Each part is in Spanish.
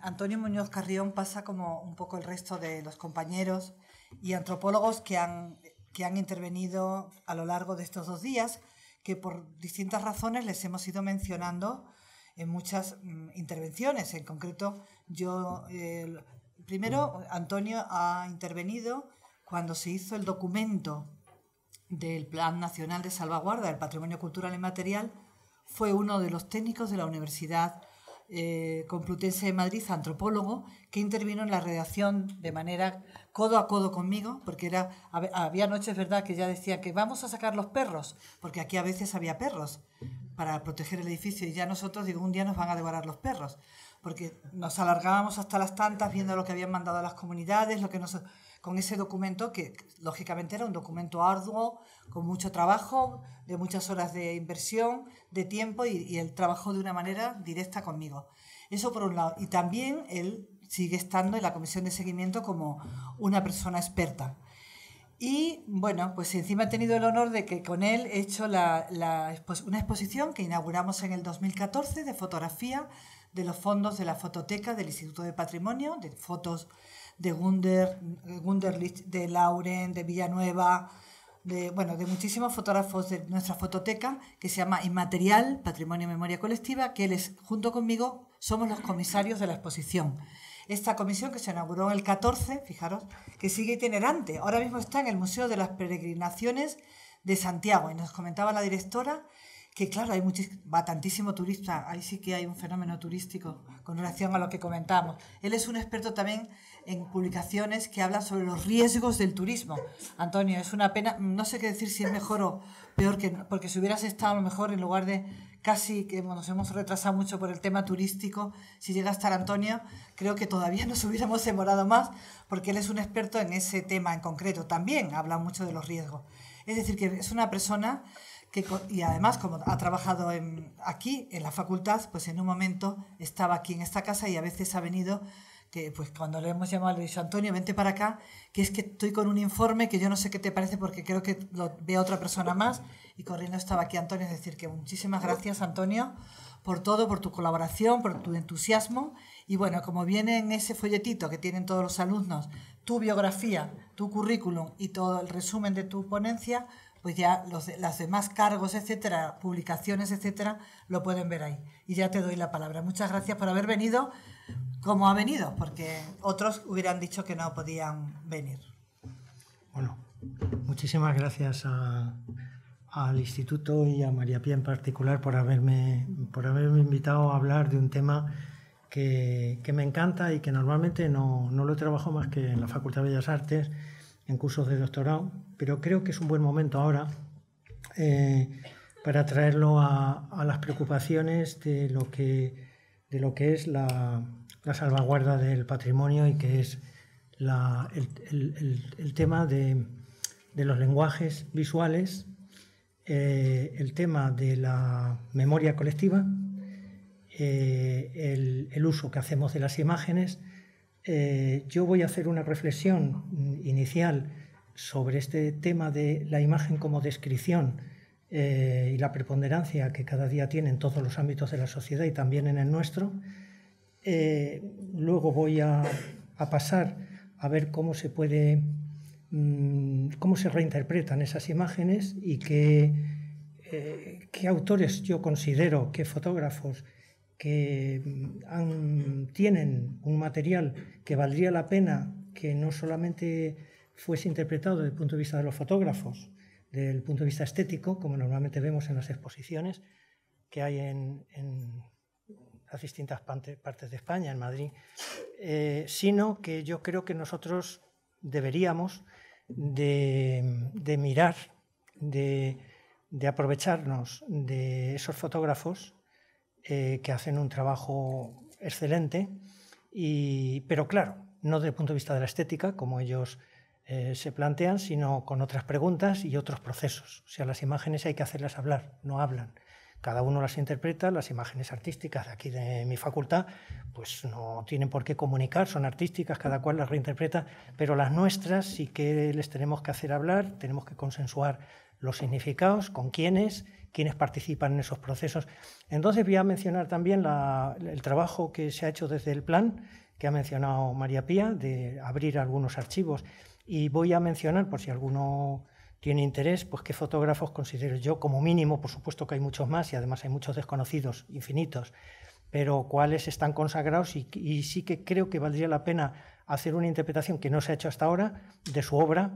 Antonio Muñoz Carrión pasa como un poco el resto de los compañeros y antropólogos que han, intervenido a lo largo de estos dos días, que por distintas razones les hemos ido mencionando en muchas mm, intervenciones. En concreto, yo eh, primero Antonio ha intervenido cuando se hizo el documento del Plan Nacional de Salvaguarda del Patrimonio Cultural material fue uno de los técnicos de la Universidad eh, Complutense de Madrid, antropólogo, que intervino en la redacción de manera codo a codo conmigo, porque era, había noches, ¿verdad?, que ya decían que vamos a sacar los perros, porque aquí a veces había perros para proteger el edificio y ya nosotros, digo, un día nos van a devorar los perros, porque nos alargábamos hasta las tantas viendo lo que habían mandado a las comunidades, lo que nos con ese documento que lógicamente era un documento arduo, con mucho trabajo, de muchas horas de inversión, de tiempo y, él trabajó de una manera directa conmigo. Eso por un lado. Y también él sigue estando en la comisión de seguimiento como una persona experta. Y bueno, pues encima he tenido el honor de que con él he hecho una exposición que inauguramos en el 2014 de fotografía de los fondos de la fototeca del Instituto de Patrimonio, de fotos de Gunder, Gunderlich, de Lauren, de Villanueva, de, bueno, de muchísimos fotógrafos de nuestra fototeca que se llama Inmaterial, Patrimonio y Memoria Colectiva, que él junto conmigo somos los comisarios de la exposición. Esta comisión que se inauguró el 14, fijaros, que sigue itinerante, ahora mismo está en el Museo de las Peregrinaciones de Santiago y nos comentaba la directora que claro, hay va tantísimo turista, ahí sí que hay un fenómeno turístico con relación a lo que comentamos. Él es un experto también en publicaciones que habla sobre los riesgos del turismo. Antonio, es una pena, no sé qué decir si es mejor o peor que porque si hubieras estado a lo mejor en lugar de casi que nos hemos retrasado mucho por el tema turístico, si llega a estar Antonio, creo que todavía nos hubiéramos demorado más porque él es un experto en ese tema en concreto, también habla mucho de los riesgos. Es decir, que es una persona que, y además como ha trabajado en, aquí, en la facultad, pues en un momento estaba aquí en esta casa y a veces ha venido que pues cuando le hemos llamado, le dicho, Antonio, vente para acá, que es que estoy con un informe que yo no sé qué te parece porque creo que lo ve otra persona más y corriendo estaba aquí Antonio, es decir, que muchísimas gracias Antonio por todo, por tu colaboración, por tu entusiasmo y bueno, como viene en ese folletito que tienen todos los alumnos, tu biografía, tu currículum y todo el resumen de tu ponencia, pues ya los las demás cargos, etcétera, publicaciones, etcétera, lo pueden ver ahí. Y ya te doy la palabra. Muchas gracias por haber venido como ha venido, porque otros hubieran dicho que no podían venir. Bueno, muchísimas gracias al instituto y a María Pía en particular por haberme, por haberme invitado a hablar de un tema que, me encanta y que normalmente no, no, lo trabajo más que en la Facultad de Bellas Artes, en cursos de doctorado, pero creo que es un buen momento ahora eh, para traerlo a, a, las preocupaciones de lo que, de lo que es la la salvaguarda del patrimonio y que es el, tema de, los lenguajes visuales, eh, el tema de la memoria colectiva, eh, el, uso que hacemos de las imágenes. Eh, yo voy a hacer una reflexión inicial sobre este tema de la imagen como descripción y la preponderancia que cada día tiene en todos los ámbitos de la sociedad y también en el nuestro. Eh, luego voy a, pasar a ver cómo se puede, mm, cómo se reinterpretan esas imágenes y qué, eh, qué autores yo considero, qué fotógrafos que mm, tienen un material que valdría la pena que no solamente fuese interpretado desde el punto de vista de los fotógrafos, desde el punto de vista estético, como normalmente vemos en las exposiciones que hay en, en distintas partes de España, en Madrid, eh, sino que yo creo que nosotros deberíamos de, mirar, de, aprovecharnos de esos fotógrafos eh, que hacen un trabajo excelente, pero claro, no desde el punto de vista de la estética, como ellos eh, se plantean, sino con otras preguntas y otros procesos. O sea, las imágenes hay que hacerlas hablar, no hablan cada uno las interpreta, las imágenes artísticas de aquí de mi facultad, pues no tienen por qué comunicar, son artísticas, cada cual las reinterpreta, pero las nuestras sí que les tenemos que hacer hablar, tenemos que consensuar los significados, con quiénes, quiénes participan en esos procesos. Entonces voy a mencionar también el trabajo que se ha hecho desde el plan, que ha mencionado María Pía, de abrir algunos archivos. Y voy a mencionar, por si alguno tiene interés, pues qué fotógrafos considero yo como mínimo, por supuesto que hay muchos más y además hay muchos desconocidos, infinitos, pero cuáles están consagrados y, sí que creo que valdría la pena hacer una interpretación que no se ha hecho hasta ahora de su obra.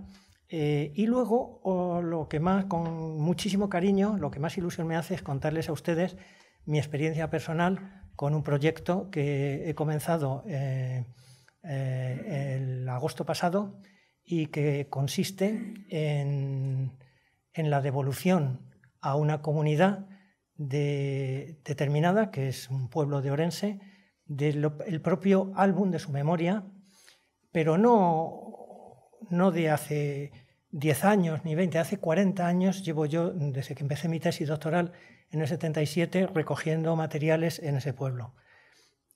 Eh, y luego, lo que más, con muchísimo cariño, lo que más ilusión me hace es contarles a ustedes mi experiencia personal con un proyecto que he comenzado eh, eh, el agosto pasado y que consiste en, en la devolución a una comunidad de, determinada, que es un pueblo de Orense, del propio álbum de su memoria, pero no, no de hace 10 años ni 20, hace 40 años llevo yo, desde que empecé mi tesis doctoral en el 77, recogiendo materiales en ese pueblo.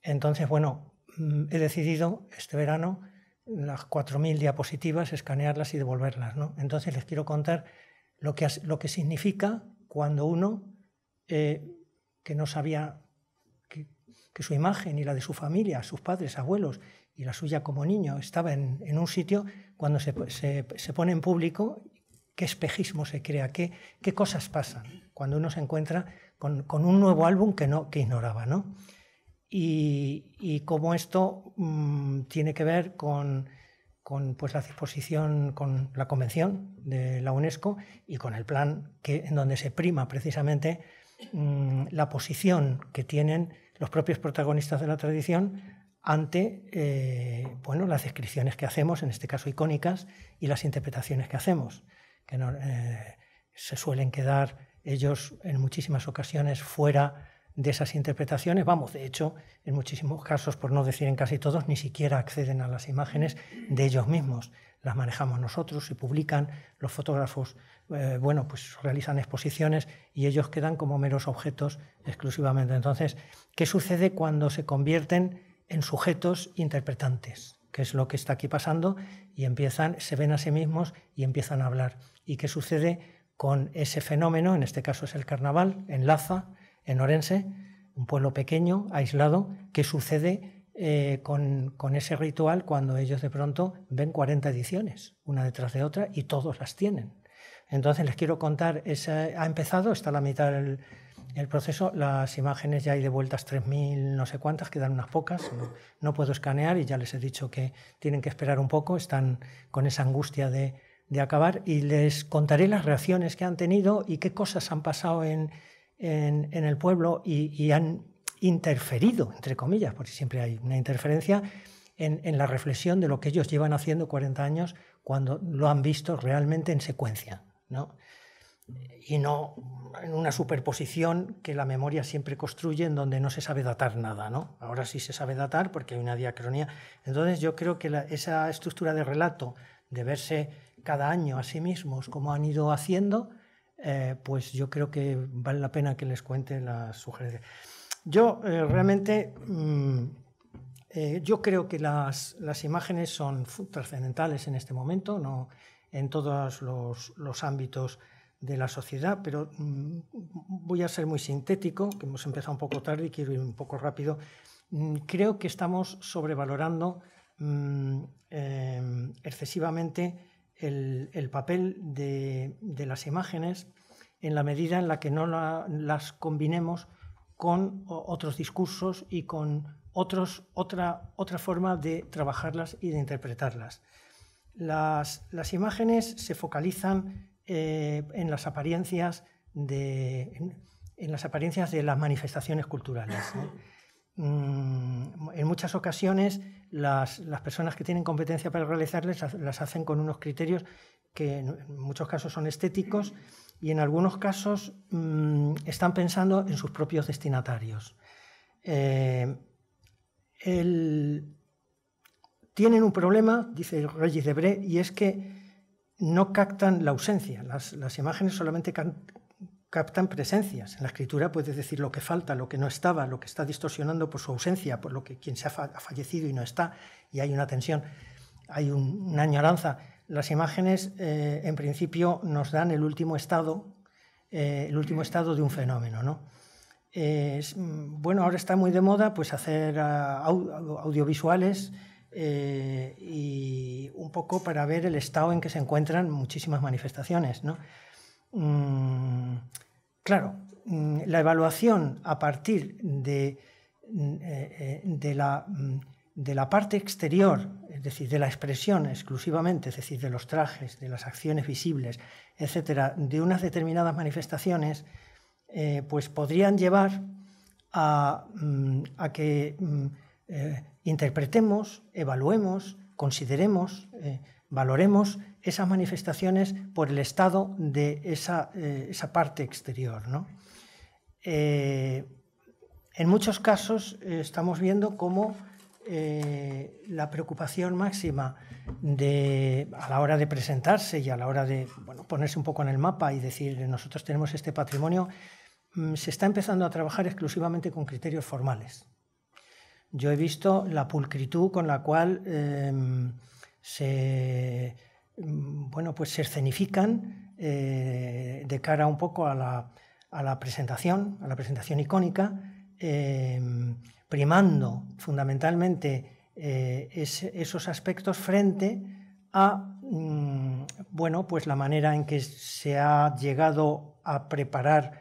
Entonces, bueno, mm, he decidido este verano las 4.000 diapositivas, escanearlas y devolverlas. ¿no? Entonces les quiero contar lo que, significa cuando uno eh, que no sabía que, su imagen y la de su familia, sus padres, abuelos y la suya como niño estaba en, un sitio, cuando se, pone en público, qué espejismo se crea, qué, cosas pasan cuando uno se encuentra con, con un nuevo álbum que, no, que ignoraba. ¿no? y, cómo esto mm, tiene que ver con, pues, la disposición, con la convención de la UNESCO y con el plan que, en donde se prima precisamente mm, la posición que tienen los propios protagonistas de la tradición ante eh, bueno, las descripciones que hacemos, en este caso icónicas, y las interpretaciones que hacemos, que eh, se suelen quedar ellos en muchísimas ocasiones fuera de esas interpretaciones. Vamos, de hecho, en muchísimos casos, por no decir en casi todos, ni siquiera acceden a las imágenes de ellos mismos. Las manejamos nosotros, se publican, los fotógrafos, eh, bueno, pues realizan exposiciones y ellos quedan como meros objetos exclusivamente. Entonces, ¿qué sucede cuando se convierten en sujetos interpretantes? qué es lo que está aquí pasando, y empiezan, se ven a sí mismos y empiezan a hablar. ¿Y qué sucede con ese fenómeno? En este caso es el carnaval, enlaza en Orense, un pueblo pequeño, aislado, que sucede eh, con, ese ritual cuando ellos de pronto ven 40 ediciones, una detrás de otra, y todos las tienen. Entonces les quiero contar, ha empezado, está la mitad del el proceso, las imágenes ya hay de vueltas 3.000 no sé cuántas, quedan unas pocas, no, puedo escanear y ya les he dicho que tienen que esperar un poco, están con esa angustia de acabar y les contaré las reacciones que han tenido y qué cosas han pasado en, en, el pueblo y, han interferido, entre comillas, porque siempre hay una interferencia, en, la reflexión de lo que ellos llevan haciendo 40 años cuando lo han visto realmente en secuencia, ¿no? y no en una superposición que la memoria siempre construye en donde no se sabe datar nada. ¿no? Ahora sí se sabe datar porque hay una diacronía. Entonces yo creo que esa estructura de relato, de verse cada año a sí mismos como han ido haciendo, eh, pues yo creo que vale la pena que les cuente las sugerencias. Yo eh, realmente, mm, eh, yo creo que las, imágenes son trascendentales en este momento, no en todos los, ámbitos de la sociedad, pero mm, voy a ser muy sintético, que hemos empezado un poco tarde y quiero ir un poco rápido. Mm, creo que estamos sobrevalorando em, excesivamente el, papel de, las imágenes en la medida en la que no las combinemos con otros discursos y con otros, otra, forma de trabajarlas y de interpretarlas. Las, imágenes se focalizan eh, en las apariencias de, en, las apariencias de las manifestaciones culturales. Mm, en muchas ocasiones las, personas que tienen competencia para realizarlas las hacen con unos criterios que en muchos casos son estéticos y en algunos casos mm, están pensando en sus propios destinatarios. Eh, tienen un problema, dice Regis Debré, y es que no captan la ausencia. Las, imágenes solamente captan presencias. En la escritura puedes decir lo que falta, lo que no estaba, lo que está distorsionando por su ausencia, por lo que quien se ha, fallecido y no está, y hay una tensión, hay un, una añoranza. Las imágenes, eh, en principio, nos dan el último estado, eh, el último estado de un fenómeno, eh, mm, bueno, ahora está muy de moda pues, hacer ah, audiovisuales y un poco para ver el estado en que se encuentran muchísimas manifestaciones. Mm, claro, mm, la evaluación a partir de, de la de la parte exterior, es decir, de la expresión exclusivamente, es decir, de los trajes, de las acciones visibles, etcétera, de unas determinadas manifestaciones, eh, pues podrían llevar a, mm, que mm, eh, interpretemos, evaluemos, consideremos, eh, valoremos esas manifestaciones por el estado de esa, parte exterior. en muchos casos estamos viendo cómo eh, la preocupación máxima a la hora de presentarse y a la hora de ponerse un poco en el mapa y decir nosotros tenemos este patrimonio, mm, se está empezando a trabajar exclusivamente con criterios formales. Yo he visto la pulcritud con la cual em, se, mm, bueno, pues se escenifican eh, de cara un poco a la, a la, presentación, a la presentación icónica, eh, primando fundamentalmente eh, esos aspectos frente a mm, bueno, pues la manera en que se ha llegado a preparar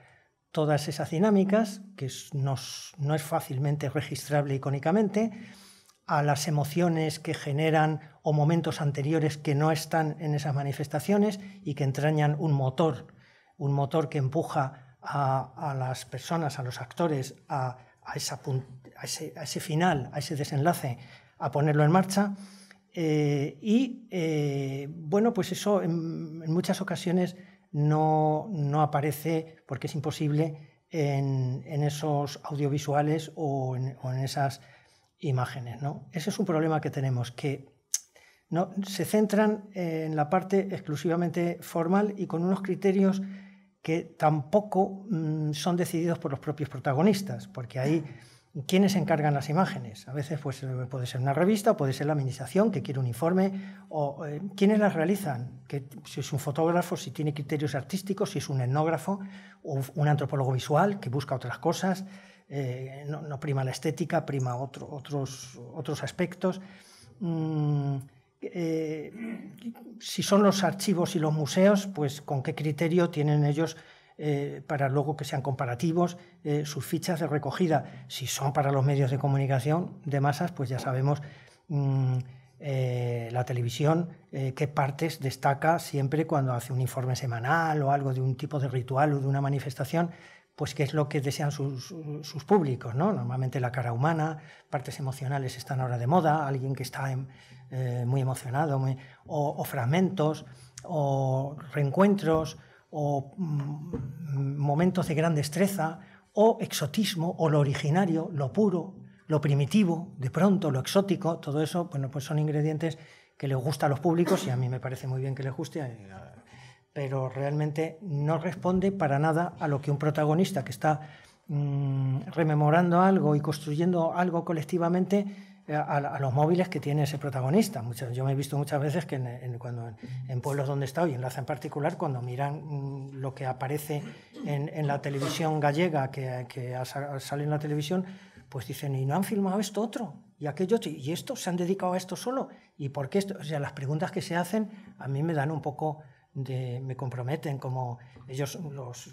todas esas dinámicas, que no es fácilmente registrable icónicamente, a las emociones que generan o momentos anteriores que no están en esas manifestaciones y que entrañan un motor, un motor que empuja a, las personas, a los actores, a, a esa punta a ese, final, a ese desenlace, a ponerlo en marcha. Eh, y eh, bueno, pues eso en, muchas ocasiones no, aparece porque es imposible en, esos audiovisuales o en, esas imágenes. ¿no? Ese es un problema que tenemos, que no, se centran en la parte exclusivamente formal y con unos criterios que tampoco mm, son decididos por los propios protagonistas, porque ahí... Ah quiénes encargan las imágenes. A veces pues, eh, puede ser una revista, o puede ser la administración que quiere un informe, eh, quiénes las realizan, si es un fotógrafo, si tiene criterios artísticos, si es un etnógrafo, o un antropólogo visual que busca otras cosas, eh, no, prima la estética, prima otros, aspectos. Mm, si son los archivos y los museos, pues con qué criterio tienen ellos eh, para luego que sean comparativos, eh, sus fichas de recogida, si son para los medios de comunicación de masas, pues ya sabemos mm, eh, la televisión qué partes destaca siempre cuando hace un informe semanal o algo de un tipo de ritual o de una manifestación, pues qué es lo que desean sus, públicos, ¿no? Normalmente la cara humana, partes emocionales están ahora de moda, alguien que está muy emocionado, o, fragmentos, o reencuentros, o mm, momentos de gran destreza, o exotismo, o lo originario, lo puro, lo primitivo, de pronto, lo exótico, todo eso, pues son ingredientes que les gusta a los públicos y a mí me parece muy bien que les guste, eh, pero realmente no responde para nada a lo que un protagonista que está mm, rememorando algo y construyendo algo colectivamente, eh, a, los móviles que tiene ese protagonista. yo me he visto muchas veces que en, cuando, en, pueblos donde he estado y en Laza en particular, cuando miran mm, lo que aparece en, la televisión gallega, que, sale en la televisión, pues dicen, ¿y no han filmado esto otro? ¿Y aquello? ¿Y esto? ¿Se han dedicado a esto solo? ¿Y por qué esto? O sea, las preguntas que se hacen a mí me dan un poco... De, me comprometen como ellos los,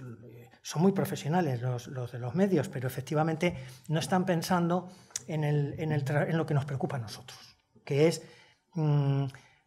son muy profesionales los, los de los medios, pero efectivamente no están pensando en, lo que nos preocupa a nosotros, que es mm,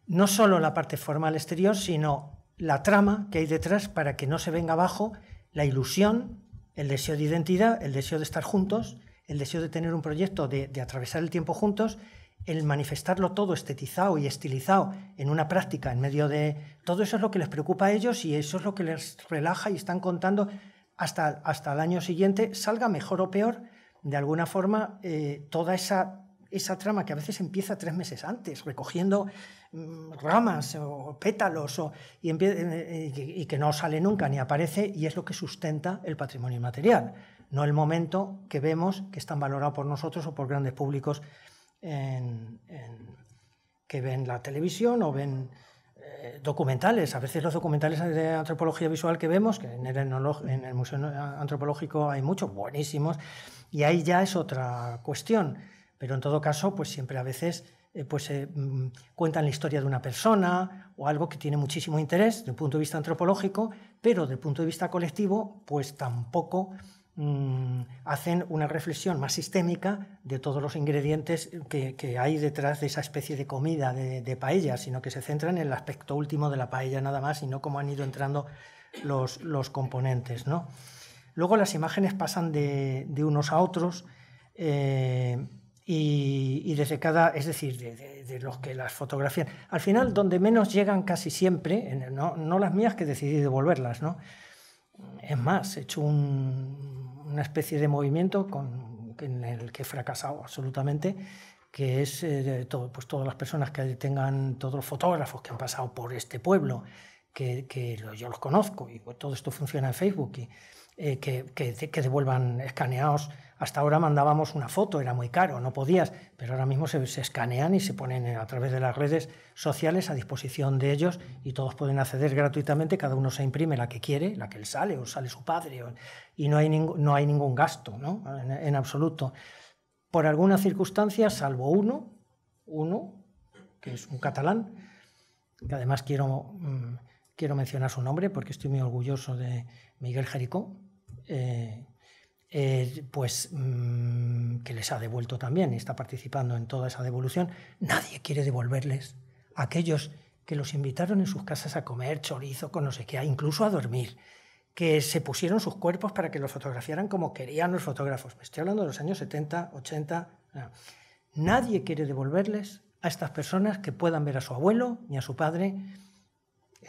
no solo la parte formal exterior, sino la trama que hay detrás para que no se venga abajo la ilusión, el deseo de identidad, el deseo de estar juntos, el deseo de tener un proyecto, de, atravesar el tiempo juntos, el manifestarlo todo estetizado y estilizado en una práctica, en medio de... Todo eso es lo que les preocupa a ellos y eso es lo que les relaja y están contando hasta, hasta el año siguiente, salga mejor o peor, de alguna forma, eh, toda esa, esa trama que a veces empieza tres meses antes, recogiendo mm, ramas o pétalos, o, eh, eh, y, que no sale nunca ni aparece, y es lo que sustenta el patrimonio inmaterial, no el momento que vemos que están valorado por nosotros o por grandes públicos que ven la televisión o ven documentales. A veces los documentales de antropología visual que vemos, que en el Museo Antropológico hay muchos buenísimos, y ahí ya es otra cuestión. Pero en todo caso, pues siempre a veces eh, pues, eh, mm, cuentan la historia de una persona o algo que tiene muchísimo interés desde un punto de vista antropológico, pero desde el punto de vista colectivo, pues tampoco mm, hacen una reflexión más sistémica de todos los ingredientes que, hay detrás de esa especie de comida, de, paella, sino que se centran en el aspecto último de la paella nada más y no cómo han ido entrando los, los componentes. ¿no? Luego las imágenes pasan de, unos a otros eh, y, desde cada, es decir, de, los que las fotografían. Al final, donde menos llegan casi siempre, no, las mías que decidí devolverlas, ¿no? Es más, he hecho una especie de movimiento en el que he fracasado absolutamente, que es eh, pues todas las personas que tengan, todos los fotógrafos que han pasado por este pueblo, que, yo los conozco y todo esto funciona en Facebook. Y, eh, que, que, devuelvan escaneados. Hasta ahora mandábamos una foto, era muy caro, no podías, pero ahora mismo se, escanean y se ponen a través de las redes sociales a disposición de ellos y todos pueden acceder gratuitamente, cada uno se imprime la que quiere, la que él sale o sale su padre, y no hay, ningún gasto en, absoluto. Por alguna circunstancia, salvo uno, uno, que es un catalán, que además quiero, mm, quiero mencionar su nombre porque estoy muy orgulloso de Miguel Jericó, eh, eh, pues mm, que les ha devuelto también y está participando en toda esa devolución, nadie quiere devolverles a aquellos que los invitaron en sus casas a comer chorizo con no sé qué, incluso a dormir, que se pusieron sus cuerpos para que los fotografiaran como querían los fotógrafos. Me estoy hablando de los años 70, 80. Nadie quiere devolverles a estas personas que puedan ver a su abuelo, ni a su padre,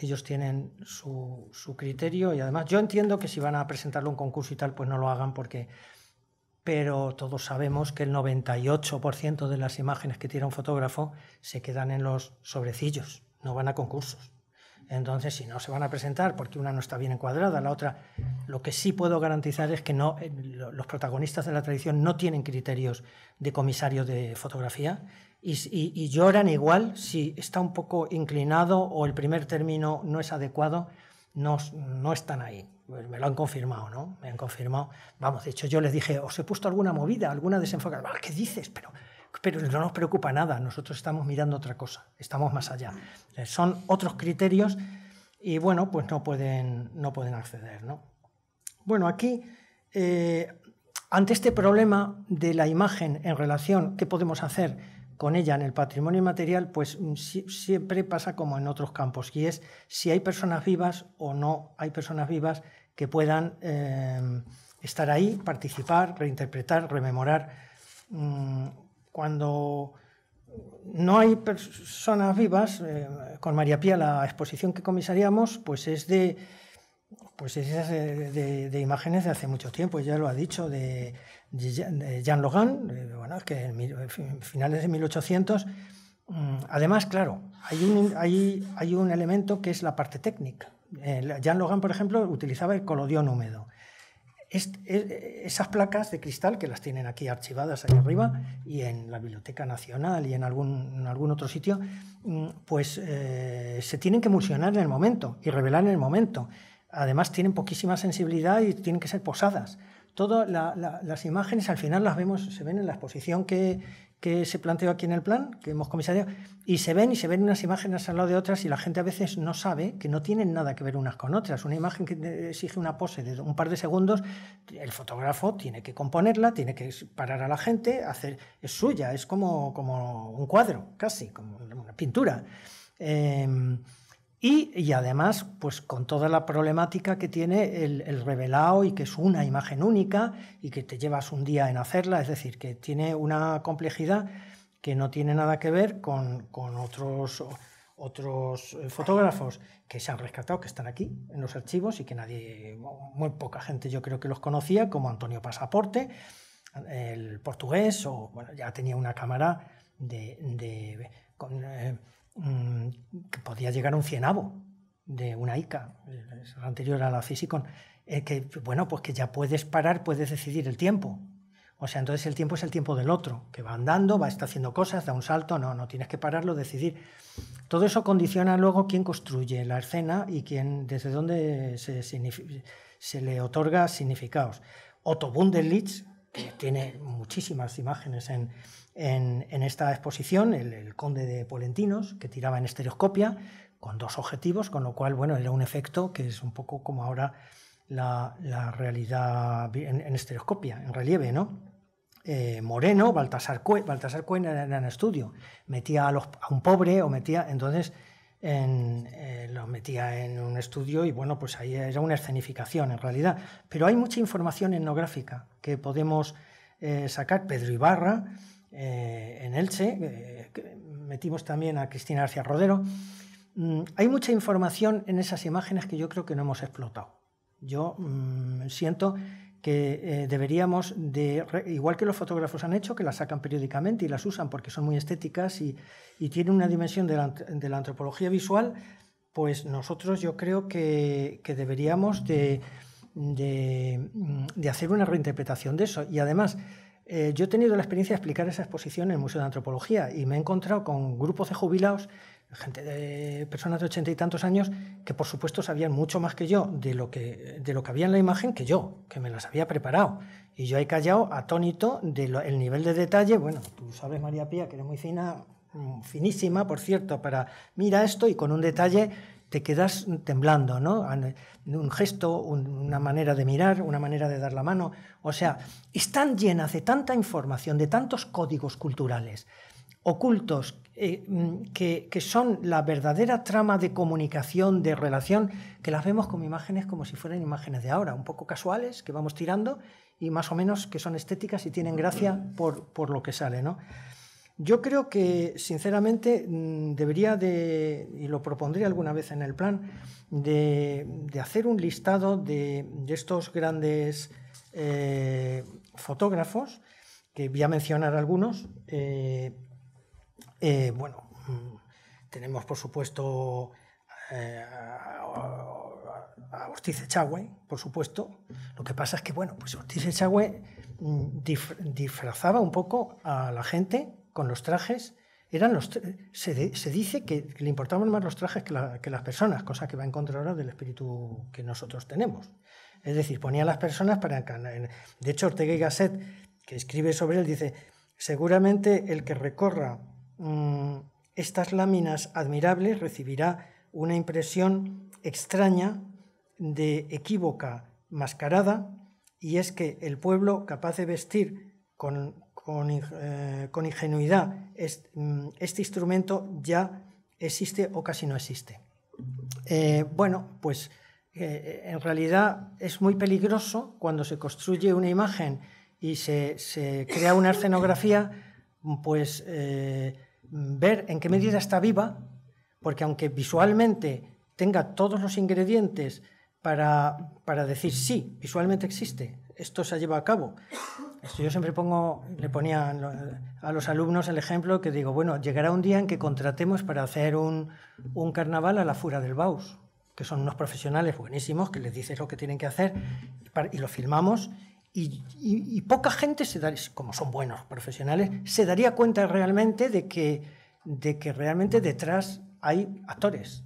ellos tienen su, criterio y además yo entiendo que si van a presentarle un concurso y tal, pues no lo hagan porque... Pero todos sabemos que el 98% de las imágenes que tira un fotógrafo se quedan en los sobrecillos, no van a concursos. Entonces, si no se van a presentar porque una no está bien encuadrada, la otra, lo que sí puedo garantizar es que no, eh, los protagonistas de la tradición no tienen criterios de comisario de fotografía y, y, lloran igual si está un poco inclinado o el primer término no es adecuado, no, están ahí. Pues me lo han confirmado, ¿no? Me han confirmado. Vamos, de hecho yo les dije, os he puesto alguna movida, alguna desenfocada. Ah, ¿Qué dices? Pero pero no nos preocupa nada, nosotros estamos mirando otra cosa, estamos más allá. Eh, son otros criterios y bueno, pues no pueden, no pueden acceder. ¿no? Bueno, aquí, eh, ante este problema de la imagen en relación, ¿qué podemos hacer con ella en el patrimonio inmaterial? Pues mm, siempre pasa como en otros campos, y es si hay personas vivas o no hay personas vivas que puedan eh, estar ahí, participar, reinterpretar, rememorar mm, cuando no hay personas vivas, eh, con María Pía la exposición que comisariamos, pues es de pues de, imágenes de hace mucho tiempo, ya lo ha dicho, de, Jean Logan, bueno, que en finales de 1800. Mm, además, claro, hay un, hay, un elemento que es la parte técnica. Eh, Jean Logan, por ejemplo, utilizaba el colodión húmedo. E, e, esas placas de cristal que las tienen aquí archivadas ahí arriba y en la Biblioteca Nacional y en algún, algún otro sitio, mm, pues eh, se tienen que emulsionar en el momento y revelar en el momento. Además tienen poquísima sensibilidad y tienen que ser posadas todas las imágenes al final las vemos, se ven en la exposición que, se planteó aquí en el plan, que hemos comisariado, y se ven y se ven unas imágenes al lado de otras y la gente a veces no sabe que no tienen nada que ver unas con otras. Una imagen que exige una pose de un par de segundos, el fotógrafo tiene que componerla, tiene que parar a la gente, hacer, es suya, es como, como un cuadro, casi, como una pintura. Em, y, además, pues con toda la problemática que tiene el, revelado y que es una imagen única y que te llevas un día en hacerla, es decir, que tiene una complejidad que no tiene nada que ver con, otros, otros eh, fotógrafos que se han rescatado, que están aquí en los archivos y que nadie, muy poca gente yo creo que los conocía, como Antonio Pasaporte, el portugués, o bueno, ya tenía una cámara de... Eh, Mm, que podía llegar a un cienavo de una ICA, anterior a la Fisicon, eh, que bueno, pues que ya puedes parar, puedes decidir el tiempo. O sea, entonces el tiempo es el tiempo del otro, que va andando, va, está haciendo cosas, da un salto, no, no tienes que pararlo, decidir. Todo eso condiciona luego quién construye la escena y quién, desde dónde se, se le otorga significados. Otto Bundelitz, que tiene muchísimas imágenes en, en, esta exposición, el, conde de Polentinos, que tiraba en estereoscopia con dos objetivos, con lo cual, bueno, era un efecto que es un poco como ahora la, realidad en, estereoscopia, en relieve, ¿no? Eh, Moreno, Baltasar Cuen, Baltasar era, en estudio, metía a, un pobre o metía, entonces eh, lo metía en un estudio y bueno, pues ahí era una escenificación en realidad. Pero hay mucha información etnográfica que podemos eh, sacar. Pedro Ibarra eh, en Elche, eh, metimos también a Cristina García Rodero. Mm, hay mucha información en esas imágenes que yo creo que no hemos explotado. Yo mm, siento que eh, deberíamos de, igual que los fotógrafos han hecho, que las sacan periódicamente y las usan porque son muy estéticas y, tienen una dimensión de la, antropología visual, pues nosotros yo creo que, deberíamos mm, de, hacer una reinterpretación de eso. Y además, eh, yo he tenido la experiencia de explicar esa exposición en el Museo de Antropología y me he encontrado con grupos de jubilados, gente de personas de ochenta y tantos años, que por supuesto sabían mucho más que yo de lo que, de lo que había en la imagen que yo, que me las había preparado. Y yo he callado atónito del nivel de detalle. Bueno, tú sabes, María Pía, que eres muy fina, mm, finísima, por cierto, para mira esto y con un detalle te quedas temblando, ¿no? Un gesto, una manera de mirar, una manera de dar la mano. O sea, están llenas de tanta información, de tantos códigos culturales ocultos eh, que, que, son la verdadera trama de comunicación, de relación, que las vemos como imágenes como si fueran imágenes de ahora, un poco casuales, que vamos tirando y más o menos que son estéticas y tienen gracia por, por lo que sale, ¿no? Yo creo que, sinceramente, mm, debería de, y lo propondría alguna vez en el plan, de, hacer un listado de, estos grandes eh, fotógrafos, que voy a mencionar algunos. Eh, eh, bueno, mm, tenemos, por supuesto, a Ortiz Echagüe, por supuesto. Lo que pasa es que, bueno, pues Ortiz Echagüe mm, disfrazaba un poco a la gente con los trajes, eran se, dice que, le importaban más los trajes que, las personas, cosa que va en contra ahora del espíritu que nosotros tenemos. Es decir, ponía las personas para... De hecho, Ortega y Gasset, que escribe sobre él, dice, seguramente el que recorra mm, estas láminas admirables recibirá una impresión extraña de equívoca mascarada, y es que el pueblo capaz de vestir con eh, con, ingenuidad, mm, este, instrumento ya existe o casi no existe. Eh, bueno, pues eh, en realidad es muy peligroso cuando se construye una imagen y se, crea una escenografía, pues ver en qué medida está viva, porque aunque visualmente tenga todos los ingredientes para, para decir sí, visualmente existe, esto se lleva a cabo, yo siempre le ponía a los alumnos el ejemplo que digo, bueno, llegará un día en que contratemos para hacer un, carnaval a la Fura del Baus, que son unos profesionales buenísimos, que les dices lo que tienen que hacer y, lo filmamos y, poca gente, se como son buenos profesionales, se daría cuenta realmente de que, de que realmente detrás hay actores.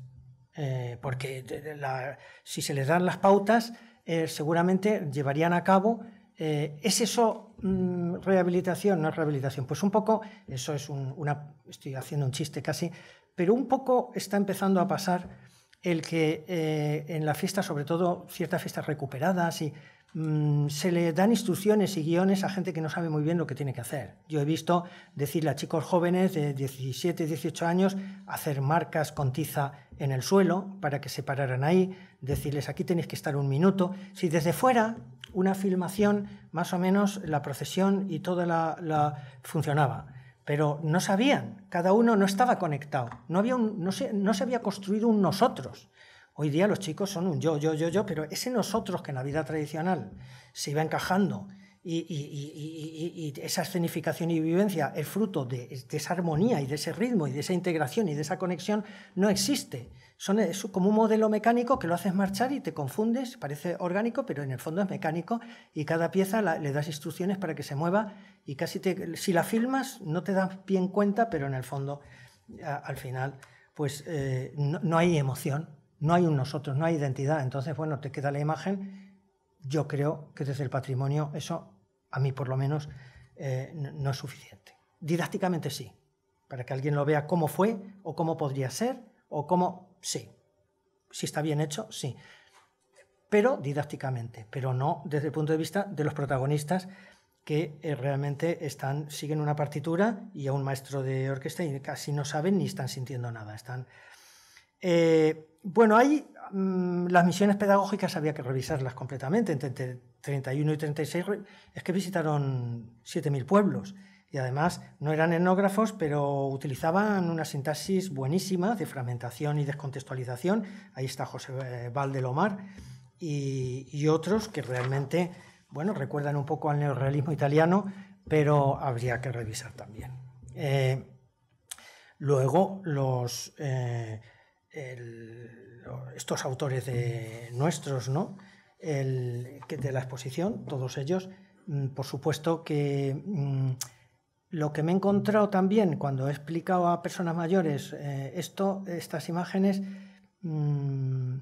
Eh, porque si se les dan las pautas, eh, seguramente llevarían a cabo eh, ¿Es eso mm, rehabilitación? No es rehabilitación. Pues un poco, eso es una, estoy haciendo un chiste casi, pero un poco está empezando a pasar el que eh, en la fiesta, sobre todo ciertas fiestas recuperadas, y, mm, se le dan instrucciones y guiones a gente que no sabe muy bien lo que tiene que hacer. Yo he visto decirle a chicos jóvenes de 17, 18 años hacer marcas con tiza en el suelo para que se pararan ahí, decirles aquí tenéis que estar un minuto. Si desde fuera una filmación, más o menos la procesión y toda la, funcionaba, pero no sabían, cada uno no estaba conectado, no, había un, se, no se había construido un nosotros. Hoy día los chicos son un yo, yo, yo, yo, pero ese nosotros que en la vida tradicional se iba encajando y, esa escenificación y vivencia el fruto de, esa armonía y de ese ritmo y de esa integración y de esa conexión, no existe. Son, es como un modelo mecánico que lo haces marchar y te confundes, parece orgánico, pero en el fondo es mecánico y cada pieza le das instrucciones para que se mueva y casi si la filmas no te das bien cuenta, pero en el fondo al final pues eh, no, no hay emoción, no hay un nosotros, no hay identidad. Entonces, bueno, te queda la imagen. Yo creo que desde el patrimonio eso a mí por lo menos, eh, no es suficiente. Didácticamente sí, para que alguien lo vea cómo fue o cómo podría ser o cómo... Sí, si está bien hecho, sí. Pero didácticamente, pero no desde el punto de vista de los protagonistas que eh, realmente están, siguen una partitura y a un maestro de orquesta y casi no saben ni están sintiendo nada, están eh, bueno, hay mm, las misiones pedagógicas había que revisarlas completamente, entre 31 y 36 es que visitaron 7.000 pueblos y además no eran etnógrafos, pero utilizaban una sintaxis buenísima de fragmentación y descontextualización. Ahí está José eh, Valdelomar y, y otros que realmente bueno, recuerdan un poco al neorrealismo italiano, pero habría que revisar también. Eh, luego, los, estos autores de nuestros, ¿no? de la exposición, todos ellos, mm, por supuesto que mm, lo que me he encontrado también cuando he explicado a personas mayores eh, esto, estas imágenes, mm,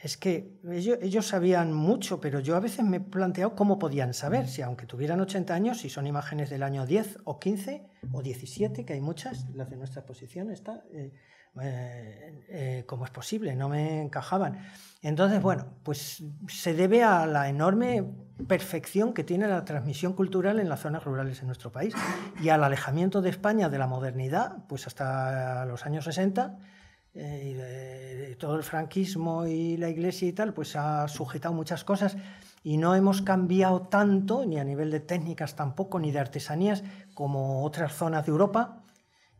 es que ellos, sabían mucho, pero yo a veces me he planteado cómo podían saber, si aunque tuvieran 80 años, si son imágenes del año 10 o 15 o 17, que hay muchas, las de nuestra exposición, está, eh, eh, eh, como es posible? No me encajaban. Entonces, bueno, pues se debe a la enorme perfección que tiene la transmisión cultural en las zonas rurales en nuestro país y al alejamiento de España de la modernidad, pues hasta los años 60, eh, todo el franquismo y la iglesia y tal, pues ha sujetado muchas cosas y no hemos cambiado tanto, ni a nivel de técnicas tampoco, ni de artesanías, como otras zonas de Europa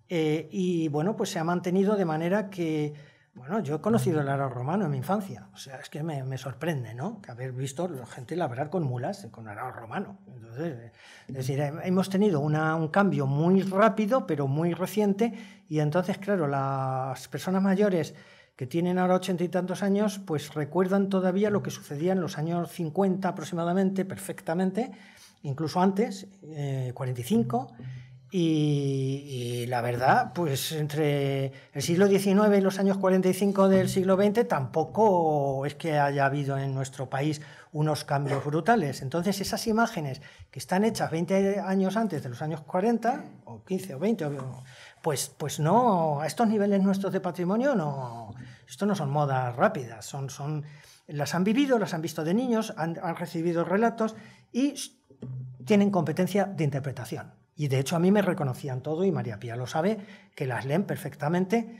eh, y bueno, pues se ha mantenido de manera que, bueno, yo he conocido el arado romano en mi infancia. O sea, es que me, me sorprende, ¿no? Que haber visto a la gente labrar con mulas, eh, con arado romano. Entonces, eh, es decir, hemos tenido una, un cambio muy rápido, pero muy reciente. Y entonces, claro, las personas mayores que tienen ahora ochenta y tantos años, pues recuerdan todavía lo que sucedía en los años 50 aproximadamente, perfectamente, incluso antes, eh, 45. Y, la verdad, pues entre el siglo XIX y los años 45 del siglo XX tampoco es que haya habido en nuestro país unos cambios brutales. Entonces, esas imágenes que están hechas 20 años antes de los años 40, o 15 o 20, pues, pues no, a estos niveles nuestros de patrimonio no, esto no son modas rápidas, son, son, las han vivido, las han visto de niños, han recibido relatos y tienen competencia de interpretación. Y de hecho a mí me reconocían todo y María Pía lo sabe, que las leen perfectamente,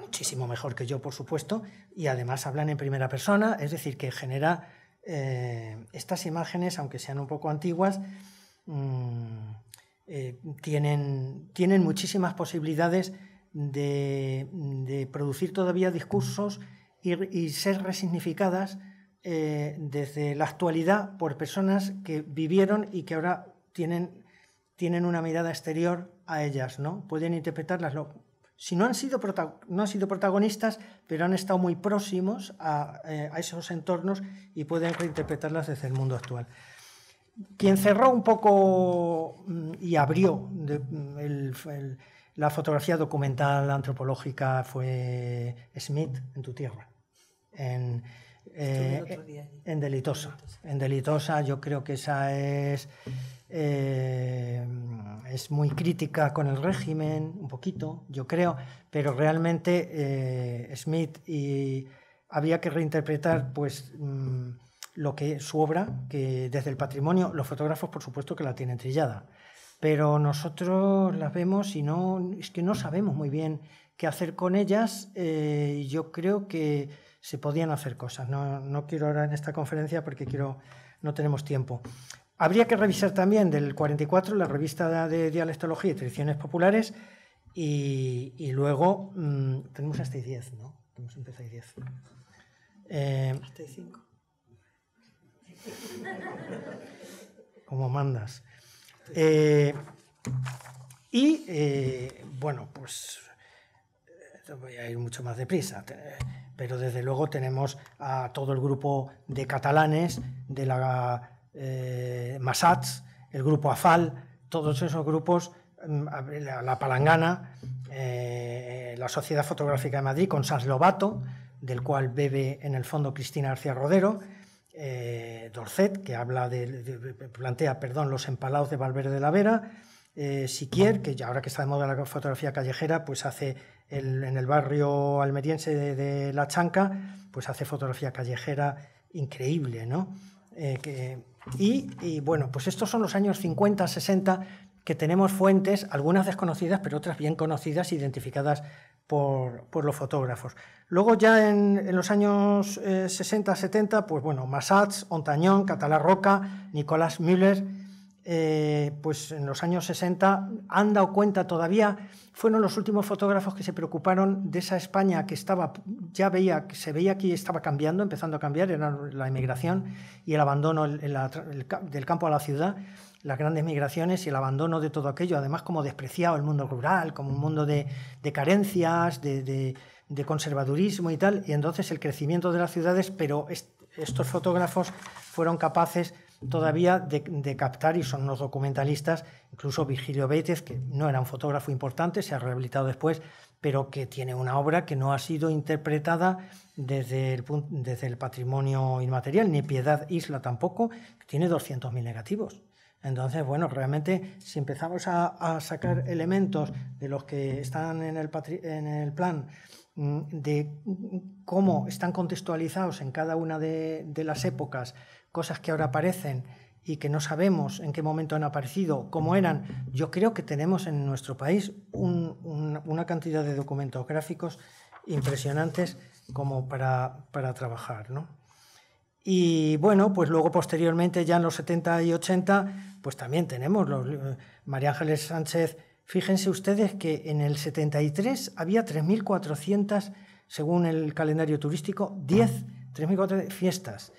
muchísimo mejor que yo, por supuesto, y además hablan en primera persona, es decir, que genera eh, estas imágenes, aunque sean un poco antiguas, mm, eh, tienen, tienen muchísimas posibilidades de, producir todavía discursos y, ser resignificadas eh, desde la actualidad por personas que vivieron y que ahora tienen tienen una mirada exterior a ellas, ¿no? Pueden interpretarlas. Si no han sido, no han sido protagonistas, pero han estado muy próximos eh, a, esos entornos y pueden reinterpretarlas desde el mundo actual. Quien cerró un poco mm, y abrió mm, la fotografía documental antropológica fue Smith en tu tierra, en, eh, en Delitosa. En Delitosa yo creo que esa es eh, es muy crítica con el régimen, un poquito, yo creo, pero realmente eh, Smith y había que reinterpretar pues mm, lo que su obra, que desde el patrimonio, los fotógrafos por supuesto que la tienen trillada, pero nosotros las vemos y no es que no sabemos muy bien qué hacer con ellas. Eh, yo creo que se podían hacer cosas. No, quiero ahora en esta conferencia porque quiero no tenemos tiempo. Habría que revisar también del 44 la revista de dialectología y tradiciones populares y, luego mm, tenemos hasta 10, ¿no? Tenemos eh, hasta 10. hasta 5. Como mandas. Eh, y eh, bueno, pues voy a ir mucho más deprisa, pero desde luego tenemos a todo el grupo de catalanes de la eh, Masats, el grupo AFAL, todos esos grupos, mm, la, Palangana, eh, la Sociedad Fotográfica de Madrid con Sans Lobato, del cual bebe en el fondo Cristina García Rodero, eh, Dorcet, que habla de, plantea perdón, los empalados de Valverde de la Vera, eh, Siquier, que ya ahora que está de moda la fotografía callejera, pues hace en el barrio almeriense de, La Chanca, pues hace fotografía callejera increíble, ¿no? que, y, bueno, pues estos son los años 50, 60 que tenemos fuentes, algunas desconocidas, pero otras bien conocidas, identificadas por, los fotógrafos. Luego ya en, los años 60, eh, 70, pues bueno, Massatz, Ontañón, Catalá Roca, Nicolás Müller, eh, pues en los años 60 han dado cuenta todavía, fueron los últimos fotógrafos que se preocuparon de esa España que estaba, ya veía, se veía que estaba cambiando, empezando a cambiar, era la emigración y el abandono del campo a la ciudad, las grandes migraciones y el abandono de todo aquello, además como despreciado el mundo rural, como un mundo de, carencias, de, conservadurismo y tal, y entonces el crecimiento de las ciudades, pero estos fotógrafos fueron capaces todavía de, captar y son los documentalistas, incluso Virgilio Beitez, que no era un fotógrafo importante, se ha rehabilitado después, pero que tiene una obra que no ha sido interpretada desde el, desde el patrimonio inmaterial, ni Piedad Isla tampoco, que tiene 200.000 negativos. Entonces, bueno, realmente si empezamos a, sacar elementos de los que están en el, plan, mm, de cómo están contextualizados en cada una de las épocas, cosas que ahora aparecen y que no sabemos en qué momento han aparecido, cómo eran, yo creo que tenemos en nuestro país una cantidad de documentos gráficos impresionantes como para, trabajar. Y bueno, pues luego posteriormente, ya en los 70 y 80, pues también tenemos los eh, María Ángeles Sánchez. Fíjense ustedes que en el 73 había 3.400, según el calendario turístico, 10, 3.400 fiestas.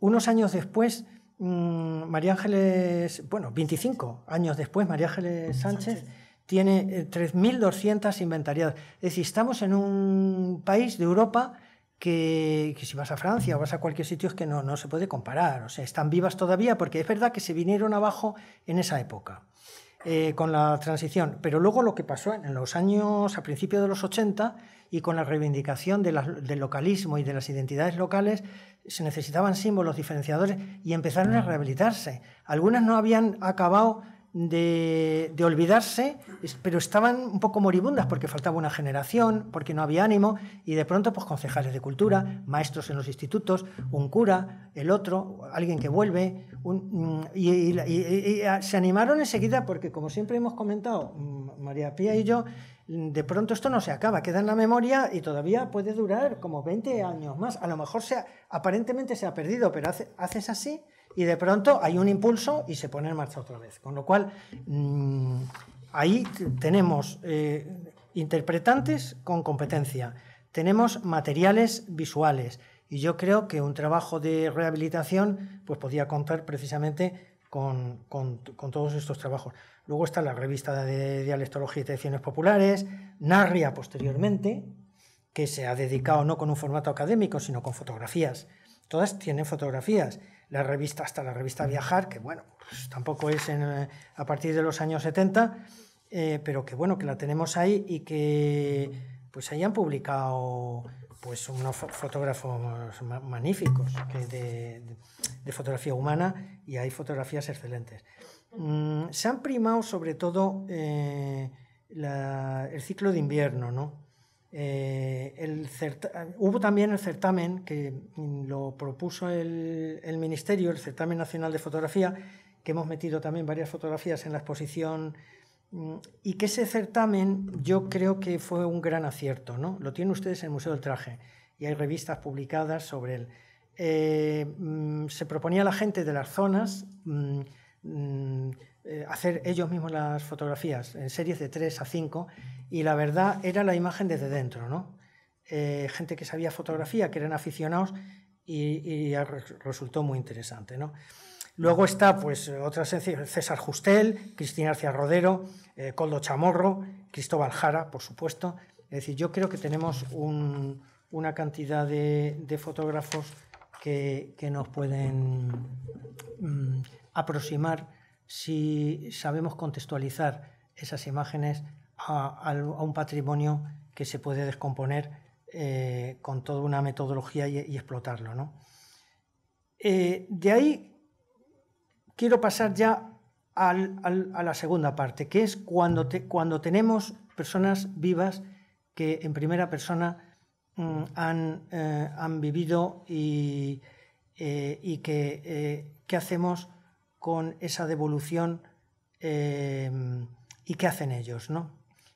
Unos años después, mm, María Ángeles, bueno, 25 años después, María Ángeles Sánchez, tiene 3.200 eh, inventariadas. Es decir, estamos en un país de Europa que, si vas a Francia o vas a cualquier sitio es que no, se puede comparar. O sea, están vivas todavía porque es verdad que se vinieron abajo en esa época. Eh, con la transición. Pero luego lo que pasó en los años, a principios de los 80, y con la reivindicación del localismo y de las identidades locales, se necesitaban símbolos diferenciadores y empezaron a rehabilitarse. Algunas no habían acabado de, olvidarse, pero estaban un poco moribundas porque faltaba una generación, porque no había ánimo, y de pronto, pues concejales de cultura, maestros en los institutos, un cura, el otro, alguien que vuelve, y, se animaron enseguida porque, como siempre hemos comentado, María Pía y yo, de pronto esto no se acaba, queda en la memoria y todavía puede durar como 20 años más. A lo mejor se aparentemente se ha perdido, pero haces así y de pronto hay un impulso y se pone en marcha otra vez. Con lo cual, mm, ahí tenemos eh, interpretantes con competencia, tenemos materiales visuales y yo creo que un trabajo de rehabilitación pues podía contar precisamente con, con, todos estos trabajos. Luego está la revista de dialectología y tradiciones populares, Narria posteriormente, que se ha dedicado no con un formato académico, sino con fotografías. Todas tienen fotografías. La revista, hasta la revista Viajar, que bueno, pues tampoco es a partir de los años 70, eh, pero que bueno, que la tenemos ahí y que pues han publicado pues unos fotógrafos magníficos de, fotografía humana y hay fotografías excelentes. Mm, se han primado sobre todo eh, el ciclo de invierno, ¿no? Eh, el hubo también el certamen que lo propuso el, el, Ministerio, el Certamen Nacional de Fotografía, que hemos metido también varias fotografías en la exposición mm, y que ese certamen yo creo que fue un gran acierto, ¿no? Lo tienen ustedes en el Museo del Traje y hay revistas publicadas sobre él. Eh, mm, se proponía a la gente de las zonas mm, mm, eh, hacer ellos mismos las fotografías en series de 3 a 5 y la verdad era la imagen desde dentro, ¿no? Eh, gente que sabía fotografía, que eran aficionados y, resultó muy interesante, Luego está pues otras César Justel, Cristina García Rodero, Coldo Chamorro, Cristóbal Jara, por supuesto. Es decir, yo creo que tenemos una cantidad de fotógrafos que, nos pueden mm, aproximar si sabemos contextualizar esas imágenes a, un patrimonio que se puede descomponer eh, con toda una metodología y, explotarlo. Eh, de ahí quiero pasar ya a la segunda parte, que es cuando tenemos personas vivas que en primera persona Mm, eh, han, vivido y, eh, eh, qué hacemos con esa devolución y qué hacen ellos, ¿no?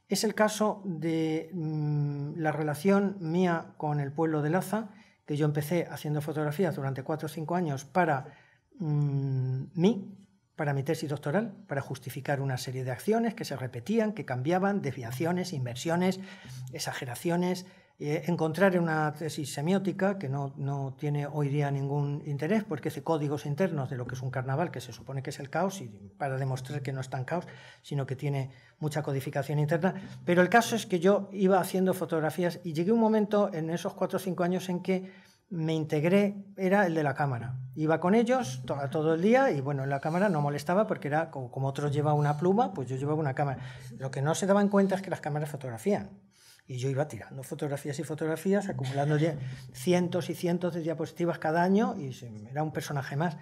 Es el caso de mm, la relación mía con el pueblo de Laza, que yo empecé haciendo fotografías durante cuatro o cinco años para mm, mí, para mi tesis doctoral, para justificar una serie de acciones que se repetían, que cambiaban, desviaciones, inversiones, exageraciones, eh, encontrar una tesis semiótica, que no, no, tiene hoy día ningún interés, porque hace códigos internos de lo que es un carnaval, que se supone que es el caos, y para demostrar que no es tan caos, sino que tiene mucha codificación interna. Pero el caso es que yo iba haciendo fotografías y llegué un momento en esos cuatro o cinco años en que me integré era el de la cámara. Iba con ellos todo, el día y bueno, la cámara no molestaba porque era como, como otros lleva una pluma, pues yo llevaba una cámara. Lo que no se daban cuenta es que las cámaras fotografían. Y yo iba tirando fotografías y fotografías, acumulando cientos y cientos de diapositivas cada año y era un personaje más.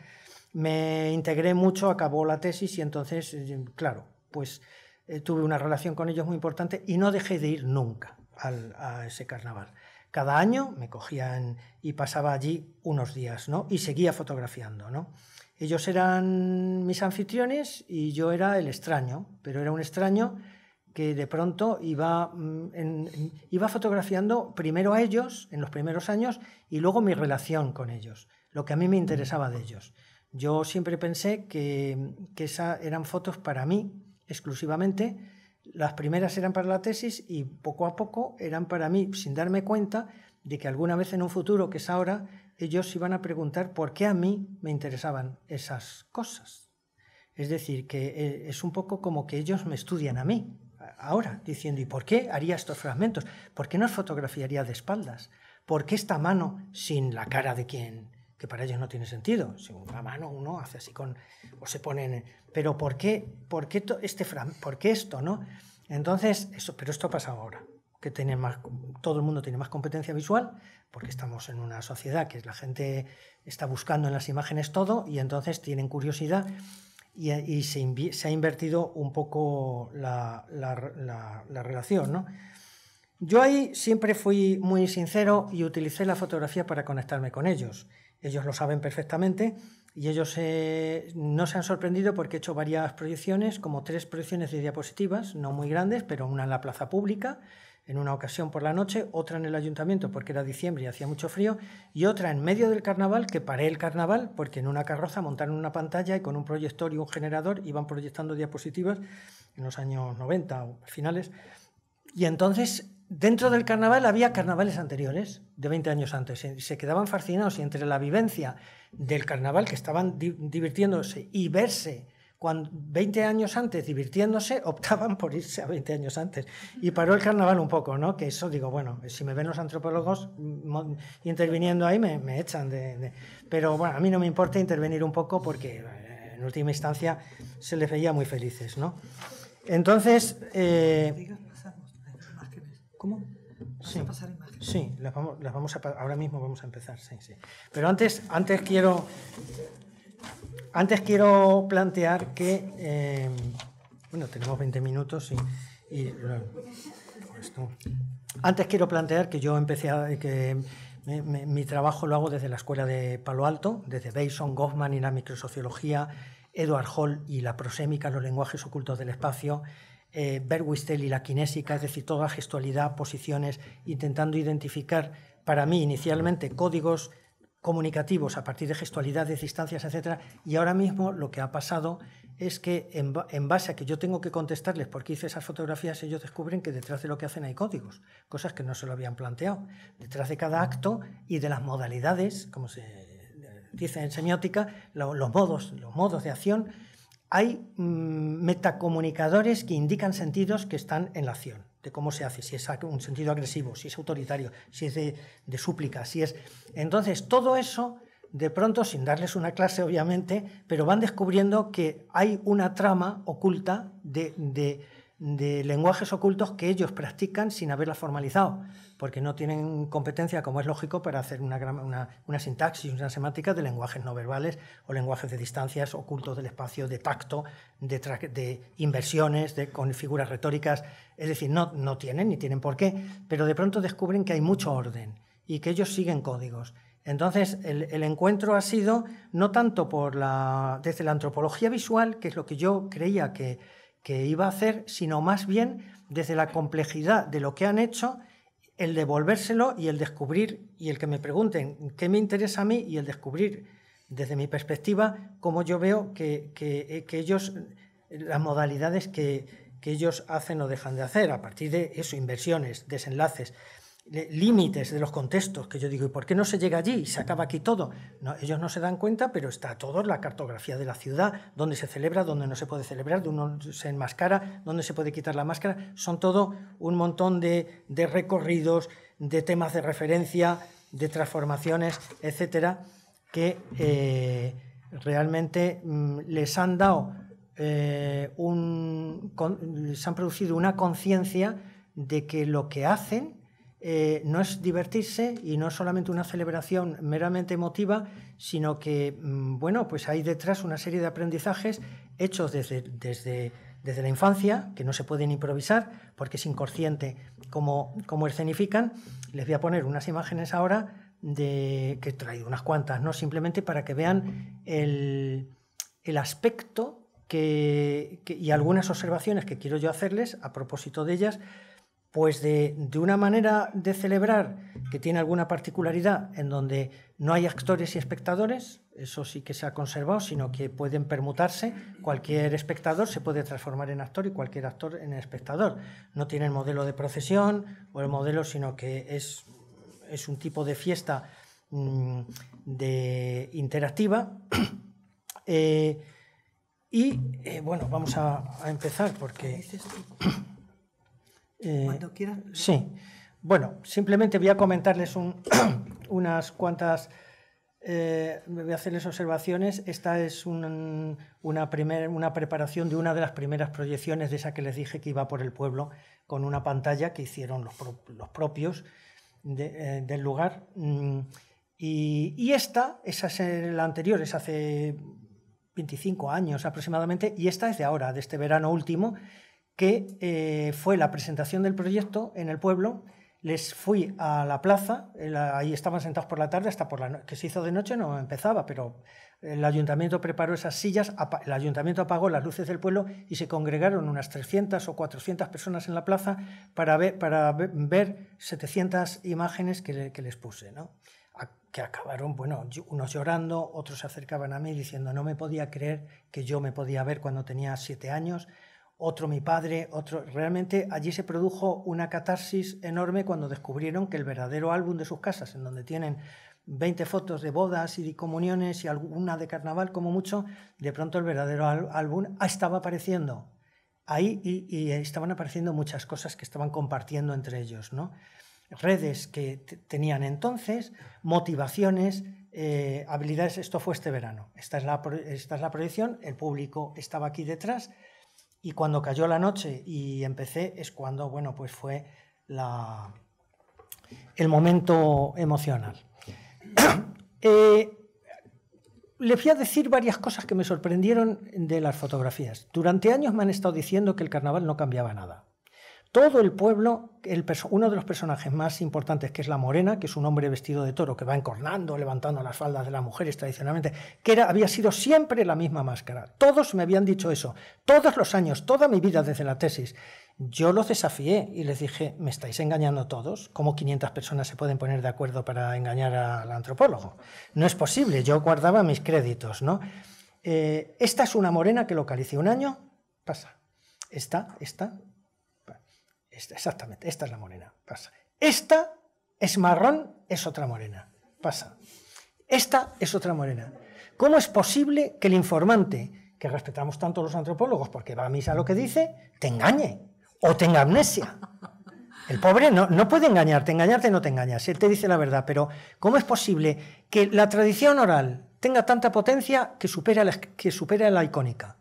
Me integré mucho, acabó la tesis y entonces, eh, claro, pues eh, tuve una relación con ellos muy importante y no dejé de ir nunca a ese carnaval. Cada año me cogían y pasaba allí unos días, ¿no? Y seguía fotografiando, ¿no? Ellos eran mis anfitriones y yo era el extraño, pero era un extraño que de pronto iba, mm, iba fotografiando primero a ellos en los primeros años y luego mi relación con ellos, lo que a mí me interesaba de ellos. Yo siempre pensé que, que esas eran fotos para mí exclusivamente, las primeras eran para la tesis y poco a poco eran para mí, sin darme cuenta de que alguna vez en un futuro, que es ahora, ellos iban a preguntar por qué a mí me interesaban esas cosas. Es decir, que eh, es un poco como que ellos me estudian a mí ahora, diciendo, ¿y por qué haría estos fragmentos? ¿Por qué no fotografiaría de espaldas? ¿Por qué esta mano sin la cara de quien, que para ellos no tiene sentido. Si una mano uno hace así con o se ponen, pero ¿por qué? ¿Por qué este por esto, no? Entonces, eso, pero esto pasa ahora, que todo el mundo tiene más competencia visual, porque estamos en una sociedad que la gente está buscando en las imágenes todo y entonces tienen curiosidad y, se, ha invertido un poco la, relación, ¿no? Yo ahí siempre fui muy sincero y utilicé la fotografía para conectarme con ellos. Ellos lo saben perfectamente y ellos eh, no se han sorprendido porque he hecho varias proyecciones, como tres proyecciones de diapositivas, no muy grandes, pero una en la plaza pública en una ocasión por la noche, otra en el ayuntamiento porque era diciembre y hacía mucho frío, y otra en medio del carnaval que paré el carnaval porque en una carroza montaron una pantalla y con un proyector y un generador iban proyectando diapositivas en los años 90 o finales. Y entonces dentro del carnaval había carnavales anteriores, de 20 años antes. y Se quedaban fascinados y entre la vivencia del carnaval, que estaban divirtiéndose, y verse cuando 20 años antes divirtiéndose, optaban por irse a 20 años antes. Y paró el carnaval un poco, ¿no? Que eso digo, bueno, si me ven los antropólogos mm, interviniendo ahí, me, echan de, Pero bueno, a mí no me importa intervenir un poco porque eh, en última instancia se les veía muy felices, ¿no? Entonces... Eh... ¿Cómo? Sí, pasar imágenes? sí las vamos, ahora mismo vamos a empezar, sí, sí. Pero antes, antes quiero antes quiero plantear que, em, bueno, tenemos 20 minutos y, pues Antes quiero plantear que yo empecé que mi, trabajo lo hago desde la escuela de Palo Alto, desde Bason, Goffman y la microsociología, Edward Hall y la prosémica, los lenguajes ocultos del espacio, eh, y la kinésica, es decir, toda gestualidad, posiciones, intentando identificar para mí inicialmente códigos comunicativos a partir de gestualidades, distancias, etcétera. Y ahora mismo lo que ha pasado es que en, base a que yo tengo que contestarles porque hice esas fotografías, ellos descubren que detrás de lo que hacen hay códigos, cosas que no se lo habían planteado. Detrás de cada acto y de las modalidades, como se eh, dice en semiótica, los modos, los modos de acción, hay mm, metacomunicadores que indican sentidos que están en la acción de cómo se hace, si es un sentido agresivo, si es autoritario, si es de, súplica, si es... Entonces, todo eso, de pronto, sin darles una clase, obviamente, pero van descubriendo que hay una trama oculta de de lenguajes ocultos que ellos practican sin haberlas formalizado, porque no tienen competencia, como es lógico, para hacer una, una, sintaxis, una semántica de lenguajes no verbales o lenguajes de distancias ocultos del espacio, de tacto, de, inversiones, de, con figuras retóricas. Es decir, no, no tienen ni tienen por qué, pero de pronto descubren que hay mucho orden y que ellos siguen códigos. Entonces, el, encuentro ha sido no tanto por la, desde la antropología visual, que es lo que yo creía que, que iba a hacer, sino más bien desde la complejidad de lo que han hecho, el devolvérselo y el descubrir, y el que me pregunten qué me interesa a mí y el descubrir desde mi perspectiva cómo yo veo que, eh, ellos, las modalidades que, que ellos hacen o dejan de hacer, a partir de eso, inversiones, desenlaces, límites de los contextos, que yo digo, ¿y por qué no se llega allí y se acaba aquí todo? ellos no se dan cuenta, pero está todo la cartografía de la ciudad, dónde se celebra, dónde no se puede celebrar, dónde uno se enmascara, dónde se puede quitar la máscara. Son todo un montón de, recorridos, de temas de referencia, de transformaciones, etcétera, que eh, realmente mm, les han dado eh, un. les han producido una conciencia de que lo que hacen eh, no es divertirse y no es solamente una celebración meramente emotiva, sino que, mm, bueno, pues hay detrás una serie de aprendizajes hechos desde, desde, la infancia, que no se pueden improvisar porque es inconsciente como como escenifican. Les voy a poner unas imágenes ahora de, que he traído unas cuantas, ¿no? Simplemente para que vean el, aspecto que, y algunas observaciones que quiero yo hacerles a propósito de ellas pues de, una manera de celebrar que tiene alguna particularidad en donde no hay actores y espectadores, eso sí que se ha conservado, sino que pueden permutarse, cualquier espectador se puede transformar en actor y cualquier actor en espectador. No tiene el modelo de procesión o el modelo, sino que es, un tipo de fiesta mm, de interactiva. Eh, y eh, bueno, vamos a empezar porque... Eh, sí. Bueno, simplemente voy a comentarles unas cuantas. Eh, voy a hacerles observaciones. Esta es una, primera, una preparación de una de las primeras proyecciones de esa que les dije que iba por el pueblo con una pantalla que hicieron los, propios eh, del lugar. Mm, y, y, esta, esa es la anterior, es hace 25 años aproximadamente, y esta es de ahora, de este verano último, que eh, fue la presentación del proyecto en el pueblo. Les fui a la plaza, ahí estaban sentados por la tarde, hasta por que se hizo de noche no empezaba, pero el ayuntamiento preparó esas sillas, el ayuntamiento apagó las luces del pueblo y se congregaron unas 300 o 400 personas en la plaza para ver, para 700 imágenes que, les puse, que acabaron, bueno, unos llorando, otros se acercaban a mí diciendo no me podía creer que yo me podía ver cuando tenía siete años, otro mi padre, otro... Realmente allí se produjo una catarsis enorme cuando descubrieron que el verdadero álbum de sus casas, en donde tienen 20 fotos de bodas y de comuniones y alguna de carnaval como mucho, de pronto el verdadero álbum estaba apareciendo ahí y, estaban apareciendo muchas cosas que estaban compartiendo entre ellos, ¿no? Redes que tenían entonces, motivaciones, eh, habilidades, esto fue este verano, esta es, la, esta es la proyección, el público estaba aquí detrás, y cuando cayó la noche y empecé es cuando, bueno, pues fue el momento emocional. Les eh, le voy a decir varias cosas que me sorprendieron de las fotografías. Durante años me han estado diciendo que el carnaval no cambiaba nada. Todo el pueblo, uno de los personajes más importantes, que es la morena, que es un hombre vestido de toro, que va encornando, levantando las faldas de las mujeres tradicionalmente, que había sido siempre la misma máscara. Todos me habían dicho eso, todos los años, toda mi vida desde la tesis. Yo los desafié y les dije, me estáis engañando todos, ¿cómo 500 personas se pueden poner de acuerdo para engañar al antropólogo? No es posible, yo guardaba mis créditos, ¿no? Eh, esta es una morena que localicé un año, pasa. Esta, esta, exactamente, esta es la morena. Pasa. Esta es marrón, es otra morena. Pasa. Esta es otra morena. ¿Cómo es posible que el informante, que respetamos tanto los antropólogos porque va a misa lo que dice, te engañe o tenga amnesia? El pobre no, puede engañarte, engañarte no te engañas, él te dice la verdad, pero ¿cómo es posible que la tradición oral tenga tanta potencia que supera la, la icónica?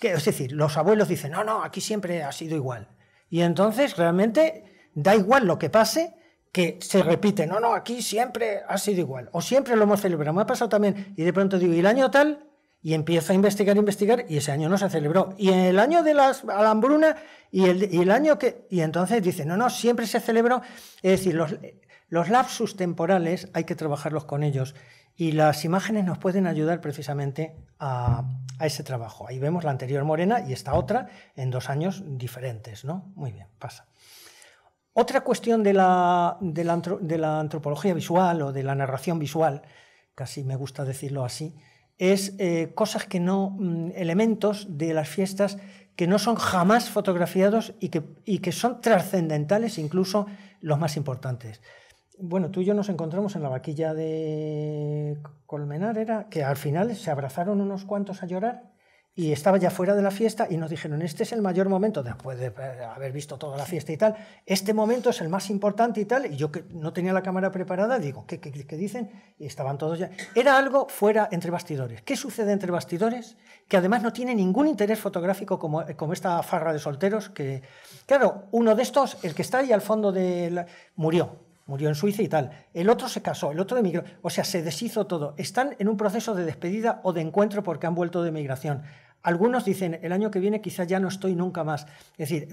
es decir, los abuelos dicen, no, no, aquí siempre ha sido igual. Y entonces realmente da igual lo que pase, que se repite, no, no, aquí siempre ha sido igual, o siempre lo hemos celebrado, me ha pasado también, y de pronto digo, ¿y el año tal? Y empiezo a investigar, investigar, y ese año no se celebró. Y en el año de las, la hambruna, y el, y el año que... Y entonces dice, no, no, siempre se celebró. Es decir, los, los lapsus temporales hay que trabajarlos con ellos y las imágenes nos pueden ayudar precisamente a, ese trabajo. Ahí vemos la anterior morena y esta otra en dos años diferentes, Muy bien, pasa. Otra cuestión de la, antropología visual o de la narración visual, casi me gusta decirlo así, es eh, cosas que no, mm, elementos de las fiestas que no son jamás fotografiados y que son trascendentales, incluso los más importantes bueno, tú y yo nos encontramos en la vaquilla de Colmenar, era que al final se abrazaron unos cuantos a llorar y estaba ya fuera de la fiesta y nos dijeron, este es el mayor momento, después de eh, haber visto toda la fiesta y tal, este momento es el más importante y tal, y yo que no tenía la cámara preparada, digo, ¿qué, dicen? Y estaban todos ya. Era algo fuera entre bastidores. ¿Qué sucede entre bastidores? Que además no tiene ningún interés fotográfico como, eh, esta farra de solteros, que, claro, uno de estos, el que está ahí al fondo, de murió murió en Suiza y tal. El otro se casó, el otro emigró. O sea, se deshizo todo. Están en un proceso de despedida o de encuentro porque han vuelto de migración. Algunos dicen, el año que viene quizá ya no estoy nunca más. Es decir,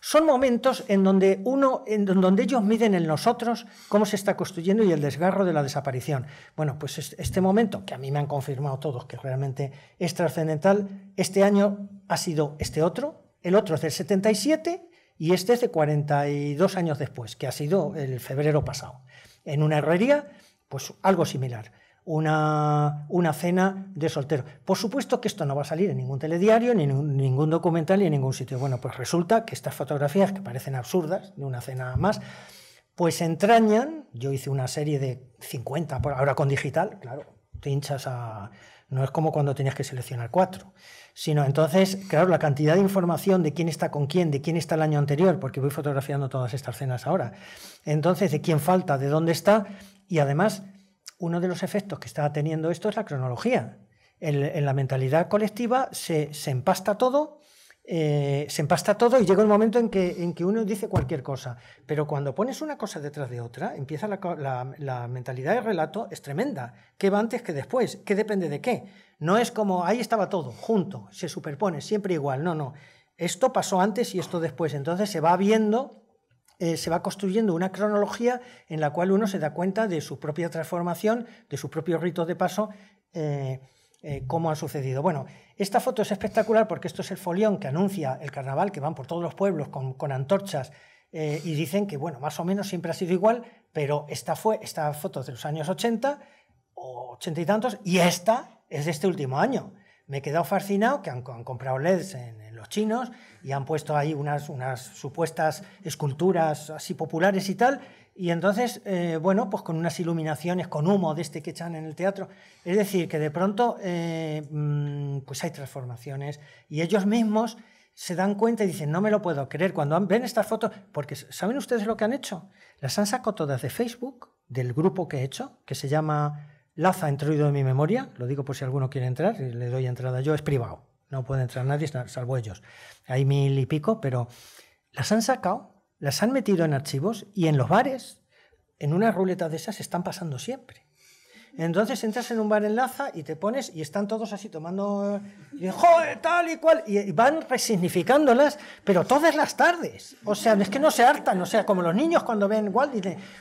son momentos en donde uno, en donde ellos miden en nosotros cómo se está construyendo y el desgarro de la desaparición. Bueno, pues este momento, que a mí me han confirmado todos que realmente es trascendental, este año ha sido este otro, el otro es del 77 y este es de 42 años después, que ha sido el febrero pasado. En una herrería, pues algo similar. Una, una cena de soltero. Por supuesto que esto no va a salir en ningún telediario, ni en ningún documental, ni en ningún sitio. Bueno, pues resulta que estas fotografías, que parecen absurdas, de una cena más, pues entrañan, yo hice una serie de 50, ahora con digital, claro, te hinchas a, no es como cuando tenías que seleccionar cuatro. Sino entonces, claro, la cantidad de información de quién está con quién, de quién está el año anterior, porque voy fotografiando todas estas escenas ahora. Entonces, de quién falta, de dónde está. Y además, uno de los efectos que está teniendo esto es la cronología. En, la mentalidad colectiva se empasta todo eh, se empasta todo y llega un momento en que, en que uno dice cualquier cosa. Pero cuando pones una cosa detrás de otra, empieza la, mentalidad de relato, es tremenda. ¿Qué va antes que después? ¿Qué depende de qué? No es como ahí estaba todo, junto, se superpone, siempre igual. No, no. Esto pasó antes y esto después. Entonces se va viendo eh, se va construyendo una cronología en la cual uno se da cuenta de su propia transformación, de sus propios ritos de paso, eh, eh, cómo han sucedido. Bueno, esta foto es espectacular porque esto es el folión que anuncia el carnaval, que van por todos los pueblos con, antorchas eh, y dicen que, bueno, más o menos siempre ha sido igual, pero esta fue esta foto de los años 80 o 80 y tantos y esta es de este último año. Me he quedado fascinado que han, comprado LEDs en, los chinos y han puesto ahí unas supuestas esculturas así populares y tal, y entonces, eh, bueno, pues con unas iluminaciones, con humo de este que echan en el teatro. Es decir, que de pronto, eh, mm, pues hay transformaciones y ellos mismos se dan cuenta y dicen, no me lo puedo creer. Cuando ven estas fotos, porque ¿saben ustedes lo que han hecho? Las han sacado todas de Facebook, del grupo que he hecho, que se llama Laza en de mi memoria. Lo digo por si alguno quiere entrar, le doy entrada yo, es privado. No puede entrar nadie salvo ellos. Hay mil y pico, pero las han sacado las han metido en archivos y en los bares, en una ruleta de esas, están pasando siempre. Entonces entras en un bar en Laza y te pones y están todos así tomando, eh, y, tal y cual, eh, y van resignificándolas, pero todas las tardes. O sea, es que no se hartan, o sea, como los niños cuando ven igual,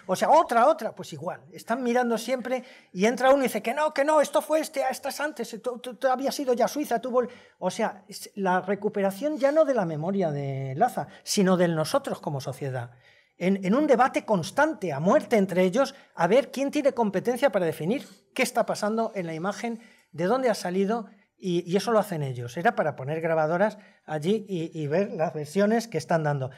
o sea, otra, otra, pues igual. Están mirando siempre y entra uno y dice, que no, que no, esto fue este, estás antes, tú, tú, sido ido ya Suiza, tú O sea, la recuperación ya no de la memoria de Laza, sino del nosotros como sociedad en, un debate constante, a muerte entre ellos, a ver quién tiene competencia para definir qué está pasando en la imagen, de dónde ha salido y, eso lo hacen ellos. Era para poner grabadoras allí y, ver las versiones que están dando.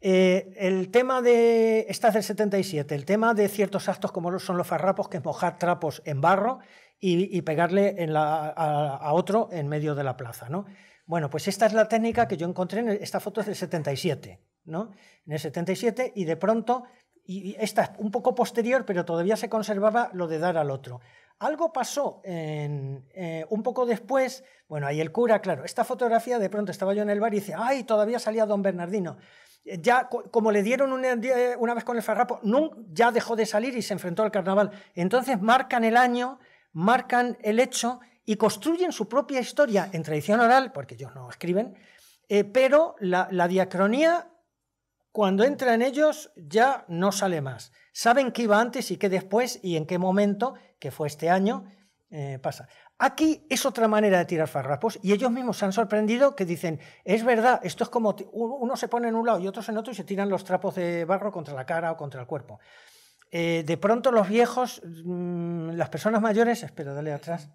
Eh, el tema de. Esta es del 77. El tema de ciertos actos como son los farrapos, que es mojar trapos en barro y, pegarle a, otro en medio de la plaza. ¿no? Bueno, pues esta es la técnica que yo encontré en esta foto es del 77 en el 77, y de pronto, y esta es un poco posterior, pero todavía se conservaba lo de dar al otro. Algo pasó en, eh, un poco después, bueno, ahí el cura, claro, esta fotografía de pronto estaba yo en el bar y dice, ay, todavía salía don Bernardino. Eh, ya, como le dieron una, eh, una vez con el farrapo, ya dejó de salir y se enfrentó al carnaval. Entonces marcan el año, marcan el hecho y construyen su propia historia en tradición oral, porque ellos no escriben, pero la, la diacronía cuando entran ellos ya no sale más. Saben qué iba antes y qué después y en qué momento, que fue este año, eh, pasa. Aquí es otra manera de tirar farrapos y ellos mismos se han sorprendido que dicen, es verdad, esto es como uno se pone en un lado y otros en otro y se tiran los trapos de barro contra la cara o contra el cuerpo. Eh, de pronto los viejos, mm, las personas mayores, espera, dale atrás.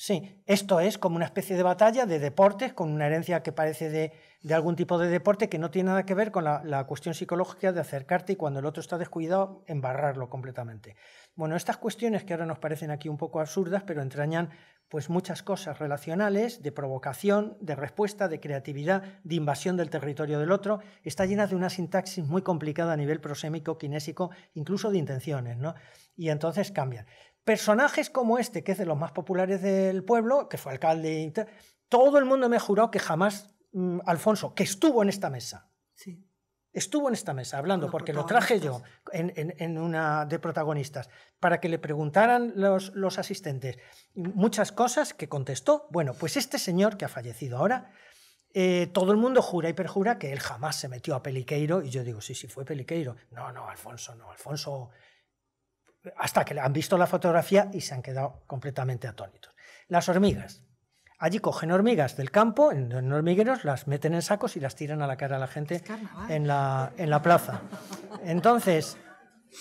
Sí, esto es como una especie de batalla de deportes, con una herencia que parece de, algún tipo de deporte que no tiene nada que ver con la, cuestión psicológica de acercarte y cuando el otro está descuidado, embarrarlo completamente. Bueno, estas cuestiones que ahora nos parecen aquí un poco absurdas, pero entrañan pues muchas cosas relacionales, de provocación, de respuesta, de creatividad, de invasión del territorio del otro, está llena de una sintaxis muy complicada a nivel prosémico, kinésico, incluso de intenciones, ¿no? Y entonces cambian. Personajes como este, que es de los más populares del pueblo, que fue alcalde, todo el mundo me juró que jamás mm, Alfonso, que estuvo en esta mesa, sí. estuvo en esta mesa hablando, porque lo traje yo en, una de protagonistas, para que le preguntaran los, asistentes muchas cosas que contestó. Bueno, pues este señor que ha fallecido ahora, eh, todo el mundo jura y perjura que él jamás se metió a Peliqueiro, y yo digo, sí, sí, fue Peliqueiro. No, no, Alfonso, no, Alfonso hasta que han visto la fotografía y se han quedado completamente atónitos. Las hormigas. Allí cogen hormigas del campo, en, hormigueros, las meten en sacos y las tiran a la cara a la gente en la, en la plaza. Entonces,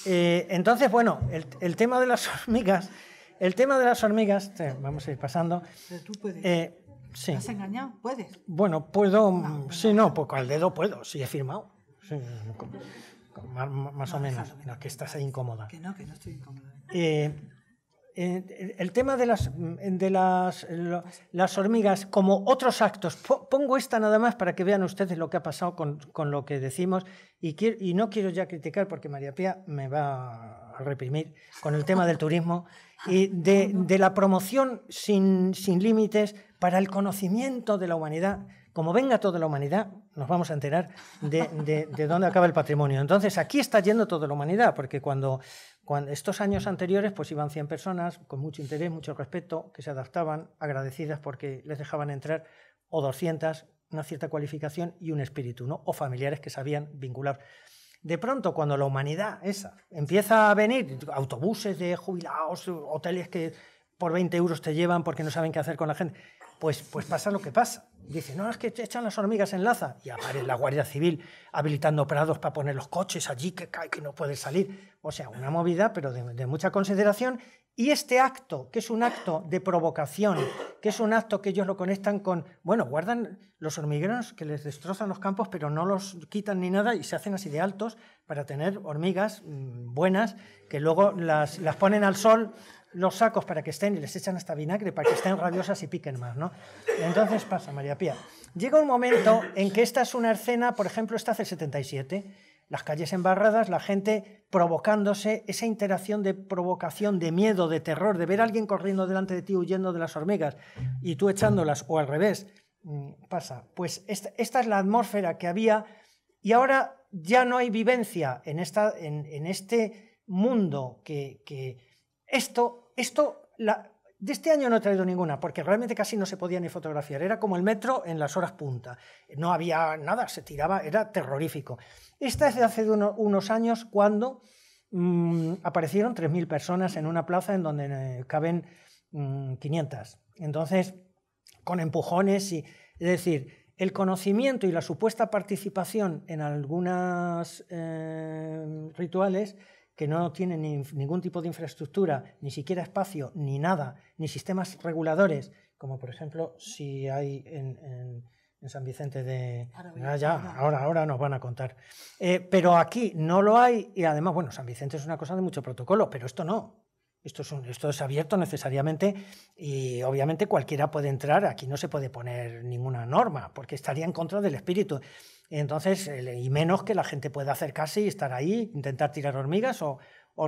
eh, entonces bueno, el, tema de las hormigas, el tema de las hormigas, vamos a ir pasando. puedes. Eh, ¿Te has engañado? ¿Puedes? Bueno, puedo, sí, no, poco pues al dedo puedo, sí he firmado. Sí, más, o menos, que estás incómoda. incómoda. Eh, eh, el tema de las, mm, de las, las hormigas como otros actos, pongo esta nada más para que vean ustedes lo que ha pasado con, lo que decimos y, no quiero ya criticar porque María Pía me va a reprimir con el tema del turismo y de, de la promoción sin, sin límites para el conocimiento de la humanidad como venga toda la humanidad, nos vamos a enterar de, dónde acaba el patrimonio. Entonces, aquí está yendo toda la humanidad, porque cuando, estos años anteriores, pues iban 100 personas con mucho interés, mucho respeto, que se adaptaban, agradecidas porque les dejaban entrar, o 200, una cierta cualificación y un espíritu, ¿no? o familiares que sabían vincular. De pronto, cuando la humanidad esa empieza a venir, autobuses de jubilados, hoteles que por 20 euros te llevan porque no saben qué hacer con la gente, pues, pues, pasa lo que pasa. Dice, no, es que echan las hormigas en Laza. Y aparece la Guardia Civil habilitando prados para poner los coches allí, que que no puede salir. O sea, una movida, pero de, mucha consideración. Y este acto, que es un acto de provocación, que es un acto que ellos lo conectan con, bueno, guardan los hormigueros que les destrozan los campos, pero no los quitan ni nada y se hacen así de altos para tener hormigas mm, buenas que luego las ponen al sol los sacos para que estén y les echan hasta vinagre para que estén rabiosas y piquen más, ¿no? Entonces pasa, María Pía. Llega un momento en que esta es una escena, por ejemplo, esta hace 77, las calles embarradas, la gente provocándose, esa interacción de provocación, de miedo, de terror, de ver a alguien corriendo delante de ti huyendo de las hormigas y tú echándolas o al revés, mm, pasa. Pues esta, es la atmósfera que había y ahora ya no hay vivencia en, esta, en este mundo que, que esto, esto, de este año no he traído ninguna, porque realmente casi no se podía ni fotografiar. Era como el metro en las horas punta. No había nada, se tiraba, era terrorífico. Esta es de hace unos años cuando mm, aparecieron 3.000 personas en una plaza en donde eh, caben 500. Mm, Entonces, con empujones y... Es decir, el conocimiento y la supuesta participación en algunos eh, rituales que no tienen ningún tipo de infraestructura, ni siquiera espacio, ni nada, ni sistemas reguladores, como por ejemplo si hay en, San Vicente de... ya, ahora, ahora nos van a contar. Eh, pero aquí no lo hay y además, bueno, San Vicente es una cosa de mucho protocolo, pero esto no. esto es, abierto necesariamente y obviamente cualquiera puede entrar. Aquí no se puede poner ninguna norma porque estaría en contra del espíritu. Entonces, eh, y menos que la gente pueda acercarse y estar ahí, intentar tirar hormigas o,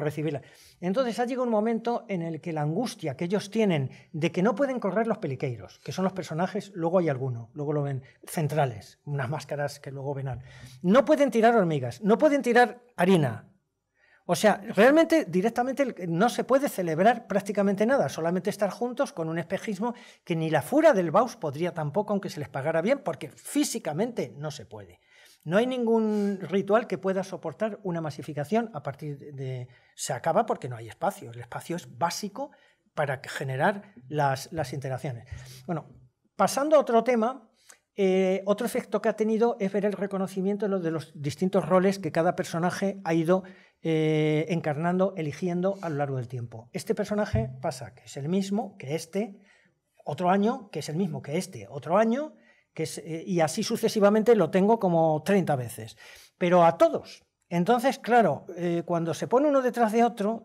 recibirlas. Entonces ha llegado un momento en el que la angustia que ellos tienen de que no pueden correr los peliqueiros, que son los personajes, luego hay alguno, luego lo ven, centrales, unas máscaras que luego venan No pueden tirar hormigas, no pueden tirar harina, o sea, realmente directamente no se puede celebrar prácticamente nada, solamente estar juntos con un espejismo que ni la fura del Baus podría tampoco, aunque se les pagara bien, porque físicamente no se puede. No hay ningún ritual que pueda soportar una masificación a partir de... Se acaba porque no hay espacio. El espacio es básico para generar las, interacciones. Bueno, pasando a otro tema, eh, otro efecto que ha tenido es ver el reconocimiento de los distintos roles que cada personaje ha ido eh, encarnando, eligiendo a lo largo del tiempo. Este personaje pasa que es el mismo que este, otro año, que es el mismo que este, otro año, eh, y así sucesivamente lo tengo como 30 veces. Pero a todos. Entonces, claro, eh, cuando se pone uno detrás de otro,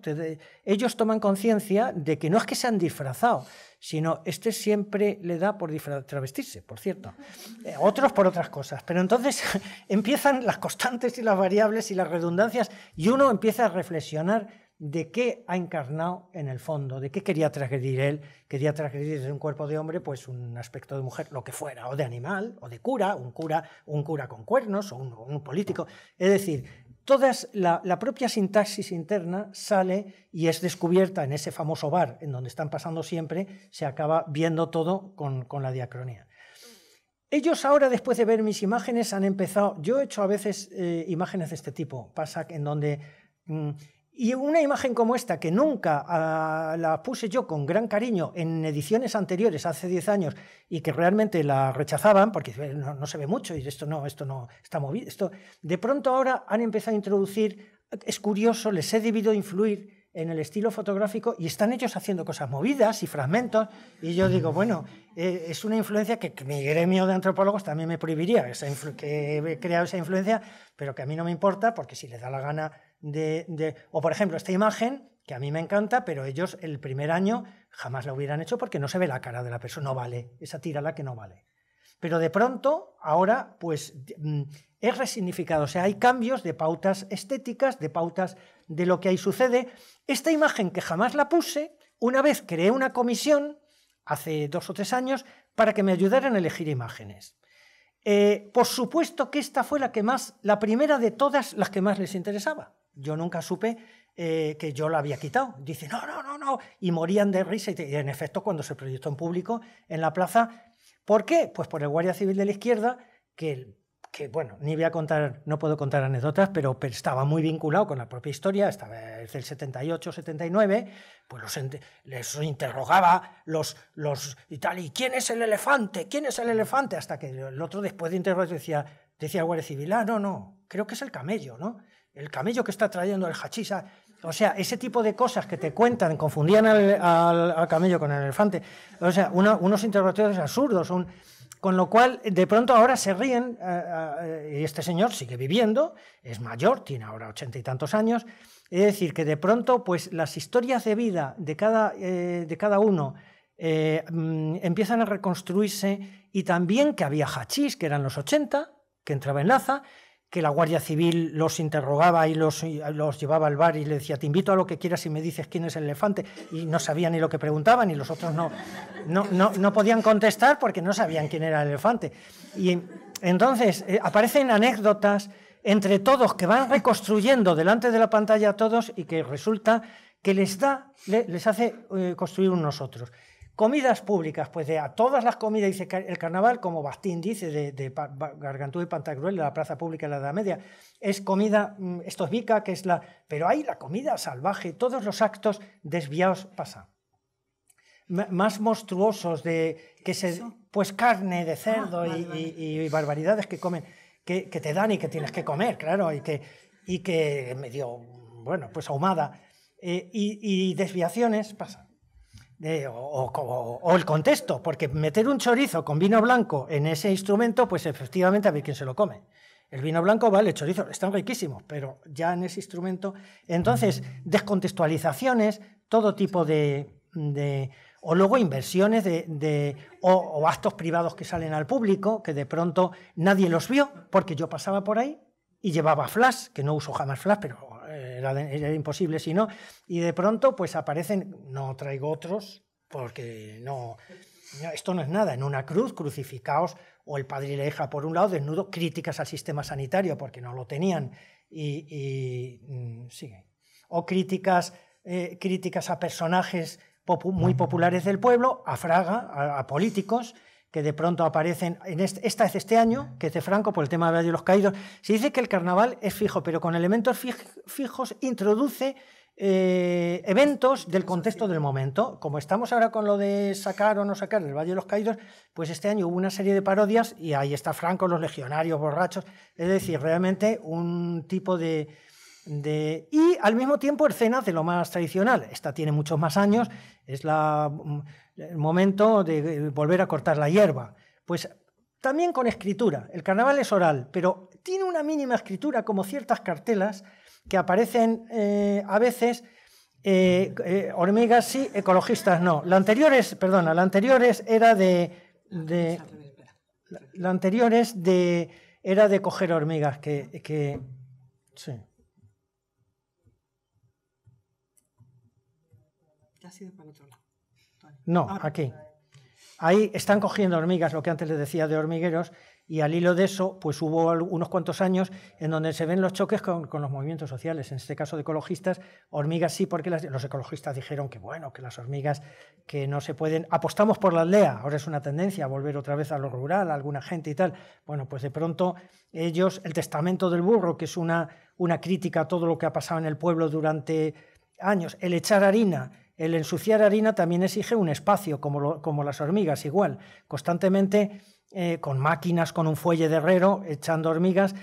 ellos toman conciencia de que no es que se han disfrazado, sino este siempre le da por travestirse, por cierto. Eh, otros por otras cosas. Pero entonces empiezan las constantes y las variables y las redundancias y uno empieza a reflexionar de qué ha encarnado en el fondo, de qué quería transgredir él, quería transgredir desde un cuerpo de hombre, pues un aspecto de mujer, lo que fuera, o de animal, o de cura, un cura, un cura con cuernos, o un político. Es decir, toda la, propia sintaxis interna sale y es descubierta en ese famoso bar en donde están pasando siempre, se acaba viendo todo con, la diacronía. Ellos ahora, después de ver mis imágenes, han empezado, yo he hecho a veces eh, imágenes de este tipo, pasa en donde mm, y una imagen como esta, que nunca ah, la puse yo con gran cariño en ediciones anteriores, hace 10 años, y que realmente la rechazaban, porque no, se ve mucho y esto no, esto no está movido. Esto... De pronto ahora han empezado a introducir, es curioso, les he debido influir en el estilo fotográfico y están ellos haciendo cosas movidas y fragmentos. Y yo digo, bueno, eh, es una influencia que, mi gremio de antropólogos también me prohibiría, esa que he creado esa influencia, pero que a mí no me importa porque si les da la gana o por ejemplo, esta imagen que a mí me encanta, pero ellos el primer año jamás la hubieran hecho porque no se ve la cara de la persona, no vale, esa tira la que no vale. Pero de pronto, ahora, pues mm, es resignificado, o sea, hay cambios de pautas estéticas, de pautas de lo que ahí sucede. Esta imagen que jamás la puse, una vez creé una comisión, hace dos o tres años, para que me ayudaran a elegir imágenes. Eh, por supuesto que esta fue la que más, la primera de todas las que más les interesaba yo nunca supe eh, que yo lo había quitado. Dice, no, no, no, no. Y morían de risa. Y, en efecto, cuando se proyectó en público en la plaza, ¿por qué? Pues por el Guardia Civil de la Izquierda, que que bueno, ni voy a contar, no puedo contar anécdotas, pero, estaba muy vinculado con la propia historia, estaba desde el 78, 79, pues los les interrogaba los, los y tal, ¿y quién es el elefante? ¿Quién es el elefante? Hasta que el otro después de interrogar decía, decía el guardia civil, ah, no, no, creo que es el camello, ¿no? el camello que está trayendo el hachís, ah, O sea, ese tipo de cosas que te cuentan, confundían al, camello con el elefante. O sea, unos interrogatorios absurdos. con lo cual, de pronto ahora se ríen, eh, eh, y este señor sigue viviendo, es mayor, tiene ahora ochenta y tantos años. Es decir, que de pronto, pues las historias de vida de cada, eh, de cada uno mm, empiezan a reconstruirse, y también que había hachís, que eran los 80, que entraba en Laza, que la Guardia Civil los interrogaba y los, llevaba al bar y le decía, te invito a lo que quieras y me dices quién es el elefante. Y no sabía ni lo que preguntaban y los otros no, no, podían contestar porque no sabían quién era el elefante. Y entonces eh, aparecen anécdotas entre todos que van reconstruyendo delante de la pantalla a todos y que resulta que les da, les hace eh, construir unos otros. Comidas públicas, pues de a todas las comidas, dice el carnaval, como Bastín dice, de, Gargantú y Pantagruel, de la plaza pública de la Edad Media, es comida, mm, esto es Vica, que es la... Pero hay la comida salvaje, todos los actos desviados pasan. más monstruosos de que se... Pues carne de ah, cerdo y, barbaridades que comen, que, te dan y que tienes que comer, claro, y que, y que medio, bueno, pues ahumada. Eh, y, y desviaciones pasan o, el contexto, porque meter un chorizo con vino blanco en ese instrumento, pues efectivamente a ver quién se lo come. El vino blanco, vale, el chorizo, están riquísimos, pero ya en ese instrumento. Entonces, descontextualizaciones, todo tipo de. o luego inversiones de, o, o actos privados que salen al público, que de pronto nadie los vio, porque yo pasaba por ahí y llevaba flash, que no uso jamás flash, pero era, imposible si no. Y de pronto, pues aparecen, no traigo otros, porque no, esto no es nada. En una cruz, crucificaos o el padre y la hija por un lado, desnudo, críticas al sistema sanitario porque no lo tenían y, mm, O críticas, eh, críticas a personajes muy populares del pueblo, a Fraga, a políticos que de pronto aparecen en esta es este año, que es Franco, por el tema Valle de los Caídos. Se dice que el carnaval es fijo, pero con elementos fijos introduce eh, eventos del contexto del momento. Como estamos ahora con lo de sacar o no sacar el Valle de los Caídos, pues este año hubo una serie de parodias y ahí está Franco, los legionarios borrachos. Es decir, realmente un tipo de. de... y al mismo tiempo escenas de lo más tradicional. Esta tiene muchos más años, es la el momento de volver a cortar la hierba. Pues también con escritura. El carnaval es oral, pero tiene una mínima escritura, como ciertas cartelas que aparecen eh, a veces. Eh, eh, hormigas sí, ecologistas no. La anterior es, perdona, la anterior es, era de. la, anterior es de. Era de coger hormigas, que. que Ha sido para otro lado. No, ah. aquí. Ahí están cogiendo hormigas, lo que antes les decía de hormigueros, y al hilo de eso, pues hubo unos cuantos años en donde se ven los choques con, los movimientos sociales, en este caso de ecologistas, hormigas sí, porque los ecologistas dijeron que bueno, que las hormigas que no se pueden, apostamos por la aldea, ahora es una tendencia a volver otra vez a lo rural, a alguna gente y tal. Bueno, pues de pronto ellos, el testamento del burro, que es una, una crítica a todo lo que ha pasado en el pueblo durante años, el echar harina, el ensuciar harina también exige un espacio, como, las hormigas, igual, constantemente eh, con máquinas, con un fuelle de herrero, echando hormigas.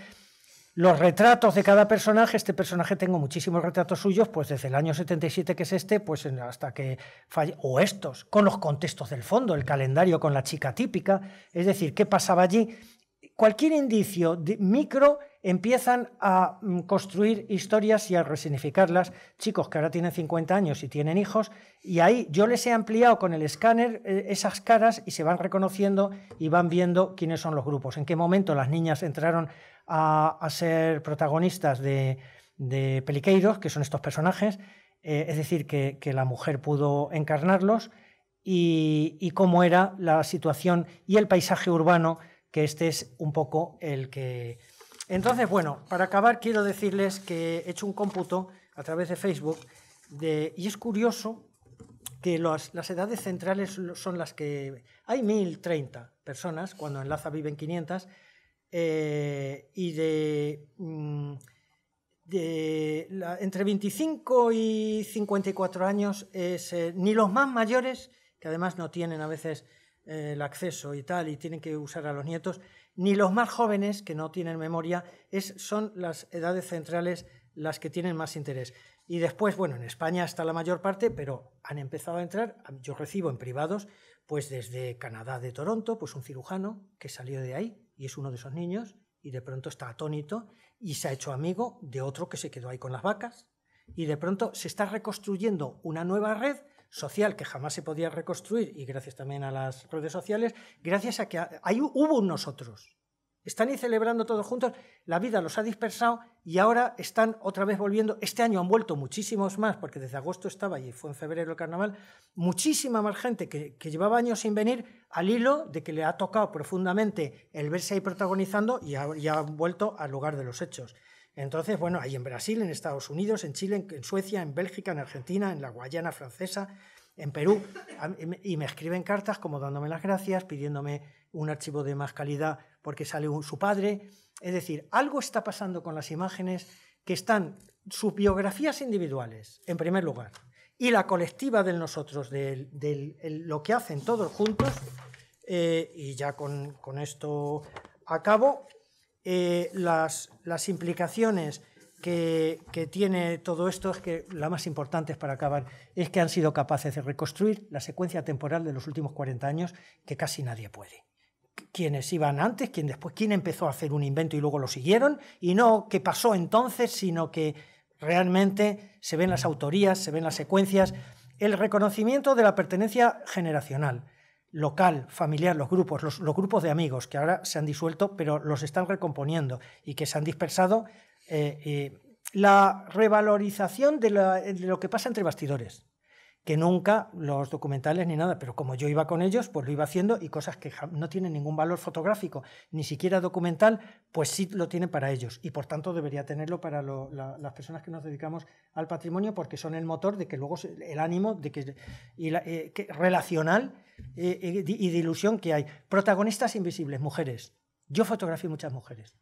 Los retratos de cada personaje, este personaje tengo muchísimos retratos suyos, pues desde el año 77 que es este, pues hasta que falle, o estos, con los contextos del fondo, el calendario con la chica típica, es decir, qué pasaba allí. Cualquier indicio de micro empiezan a mm, construir historias y a resignificarlas, chicos que ahora tienen 50 años y tienen hijos, y ahí yo les he ampliado con el escáner eh, esas caras y se van reconociendo y van viendo quiénes son los grupos, en qué momento las niñas entraron a, ser protagonistas de, de, peliqueiros, que son estos personajes, eh, es decir, que, la mujer pudo encarnarlos. Y, y, cómo era la situación y el paisaje urbano, que este es un poco el que, entonces, bueno, para acabar quiero decirles que he hecho un cómputo a través de Facebook y es curioso que las edades centrales son las que... Hay 1.030 personas, cuando en Laza viven 500, eh, y de, mm, entre 25 y 54 años es eh, ni los más mayores, que además no tienen a veces eh, el acceso y tal, y tienen que usar a los nietos, ni los más jóvenes, que no tienen memoria, es, son las edades centrales las que tienen más interés. Y después, bueno, en España está la mayor parte, pero han empezado a entrar, yo recibo en privados, pues desde Canadá de Toronto, pues un cirujano que salió de ahí y es uno de esos niños y de pronto está atónito y se ha hecho amigo de otro que se quedó ahí con las vacas y de pronto se está reconstruyendo una nueva red social que jamás se podía reconstruir, y gracias también a las redes sociales, gracias a que hay hubo un nosotros. Están ahí celebrando todos juntos, la vida los ha dispersado y ahora están otra vez volviendo. Este año han vuelto muchísimos más, porque desde agosto estaba allí, fue en febrero el carnaval, muchísima más gente que, llevaba años sin venir al hilo de que le ha tocado profundamente el verse ahí protagonizando y han vuelto al lugar de los hechos. Entonces, bueno, hay en Brasil, en Estados Unidos, en Chile, en Suecia, en Bélgica, en Argentina, en la Guayana francesa, en Perú, y me escriben cartas como dándome las gracias, pidiéndome un archivo de más calidad porque sale su padre. Es decir, algo está pasando con las imágenes que están sus biografías individuales, en primer lugar, y la colectiva del nosotros, de, lo que hacen todos juntos, eh, y ya con esto acabo, eh, las, implicaciones que, tiene todo esto es que la más importante es para acabar es que han sido capaces de reconstruir la secuencia temporal de los últimos 40 años que casi nadie puede. Quienes iban antes, quién después, quién empezó a hacer un invento y luego lo siguieron, y no qué pasó entonces, sino que realmente se ven las autorías, se ven las secuencias, el reconocimiento de la pertenencia generacional local, familiar, los grupos, los, grupos de amigos que ahora se han disuelto, pero los están recomponiendo y que se han dispersado. Eh, eh, la revalorización de, lo que pasa entre bastidores que nunca los documentales ni nada, pero como yo iba con ellos, pues lo iba haciendo y cosas que no tienen ningún valor fotográfico, ni siquiera documental, pues sí lo tienen para ellos y por tanto debería tenerlo para las personas que nos dedicamos al patrimonio porque son el motor de que luego el ánimo de que, eh, relacional eh, eh, y de ilusión que hay. Protagonistas invisibles, mujeres. Yo fotografié muchas mujeres,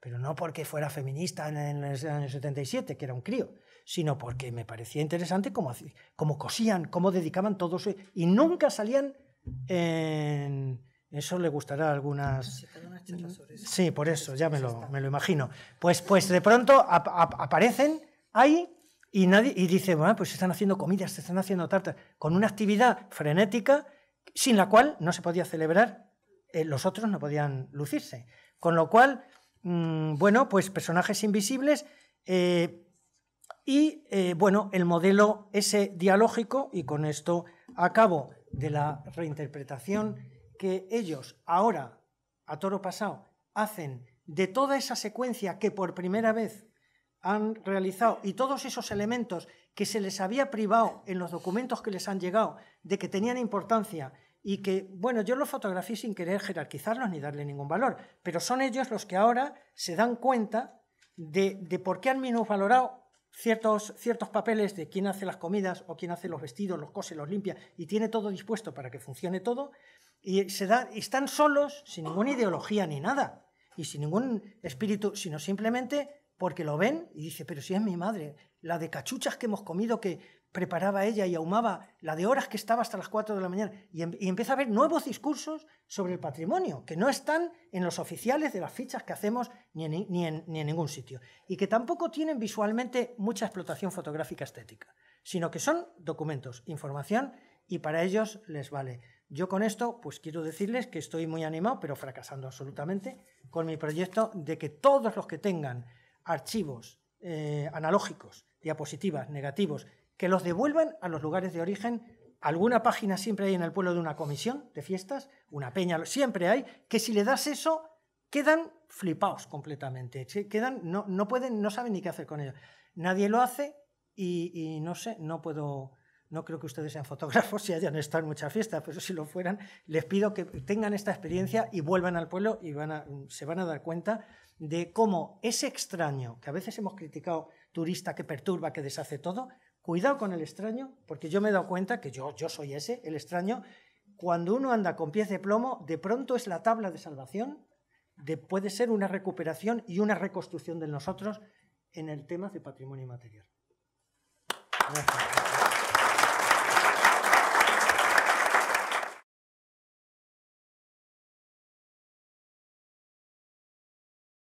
pero no porque fuera feminista en el, en el 77, que era un crío sino porque me parecía interesante cómo, cosían, cómo dedicaban todo su... Y nunca salían en... Eso le gustará a algunas... Sí, por eso, ya me lo, imagino. Pues, pues de pronto aparecen ahí y, nadie, dice, bueno, pues se están haciendo comidas, se están haciendo tartas, con una actividad frenética sin la cual no se podía celebrar, eh, los otros no podían lucirse. Con lo cual, mm, bueno, pues personajes invisibles, eh, y eh, bueno, el modelo ese dialógico, y con esto acabo de la reinterpretación que ellos ahora, a toro pasado, hacen de toda esa secuencia que por primera vez han realizado y todos esos elementos que se les había privado en los documentos que les han llegado de que tenían importancia y que, bueno, yo los fotografié sin querer jerarquizarlos ni darle ningún valor, pero son ellos los que ahora se dan cuenta de, de por qué han valorado ciertos, ciertos papeles de quién hace las comidas o quién hace los vestidos, los cose, los limpia, y tiene todo dispuesto para que funcione todo, y se da, están solos, sin ninguna ideología ni nada, y sin ningún espíritu, sino simplemente porque lo ven y dice, pero si es mi madre, la de cachuchas que hemos comido que preparaba ella y ahumaba, la de horas que estaba hasta las 4 de la mañana, em, y, empieza a haber nuevos discursos sobre el patrimonio, que no están en los oficiales de las fichas que hacemos ni en, ni ningún sitio, y que tampoco tienen visualmente mucha explotación fotográfica estética, sino que son documentos, información, y para ellos les vale. Yo con esto, pues quiero decirles que estoy muy animado, pero fracasando absolutamente, con mi proyecto de que todos los que tengan archivos eh, analógicos, diapositivas, negativos, que los devuelvan a los lugares de origen. Alguna página siempre hay en el pueblo de una comisión de fiestas, una peña, siempre hay, que si le das eso, quedan flipados completamente. Quedan, no, no pueden, no saben ni qué hacer con ellos. Nadie lo hace y, no sé, no puedo. No creo que ustedes sean fotógrafos y hayan estado en muchas fiestas, pero si lo fueran, les pido que tengan esta experiencia y vuelvan al pueblo y van se van a dar cuenta de cómo ese extraño, que a veces hemos criticado, turista que perturba, que deshace todo, Cuidado con el extraño, porque yo me he dado cuenta que yo, yo soy ese, el extraño. Cuando uno anda con pies de plomo, de pronto es la tabla de salvación, de, puede ser una recuperación y una reconstrucción de nosotros en el tema de patrimonio inmaterial.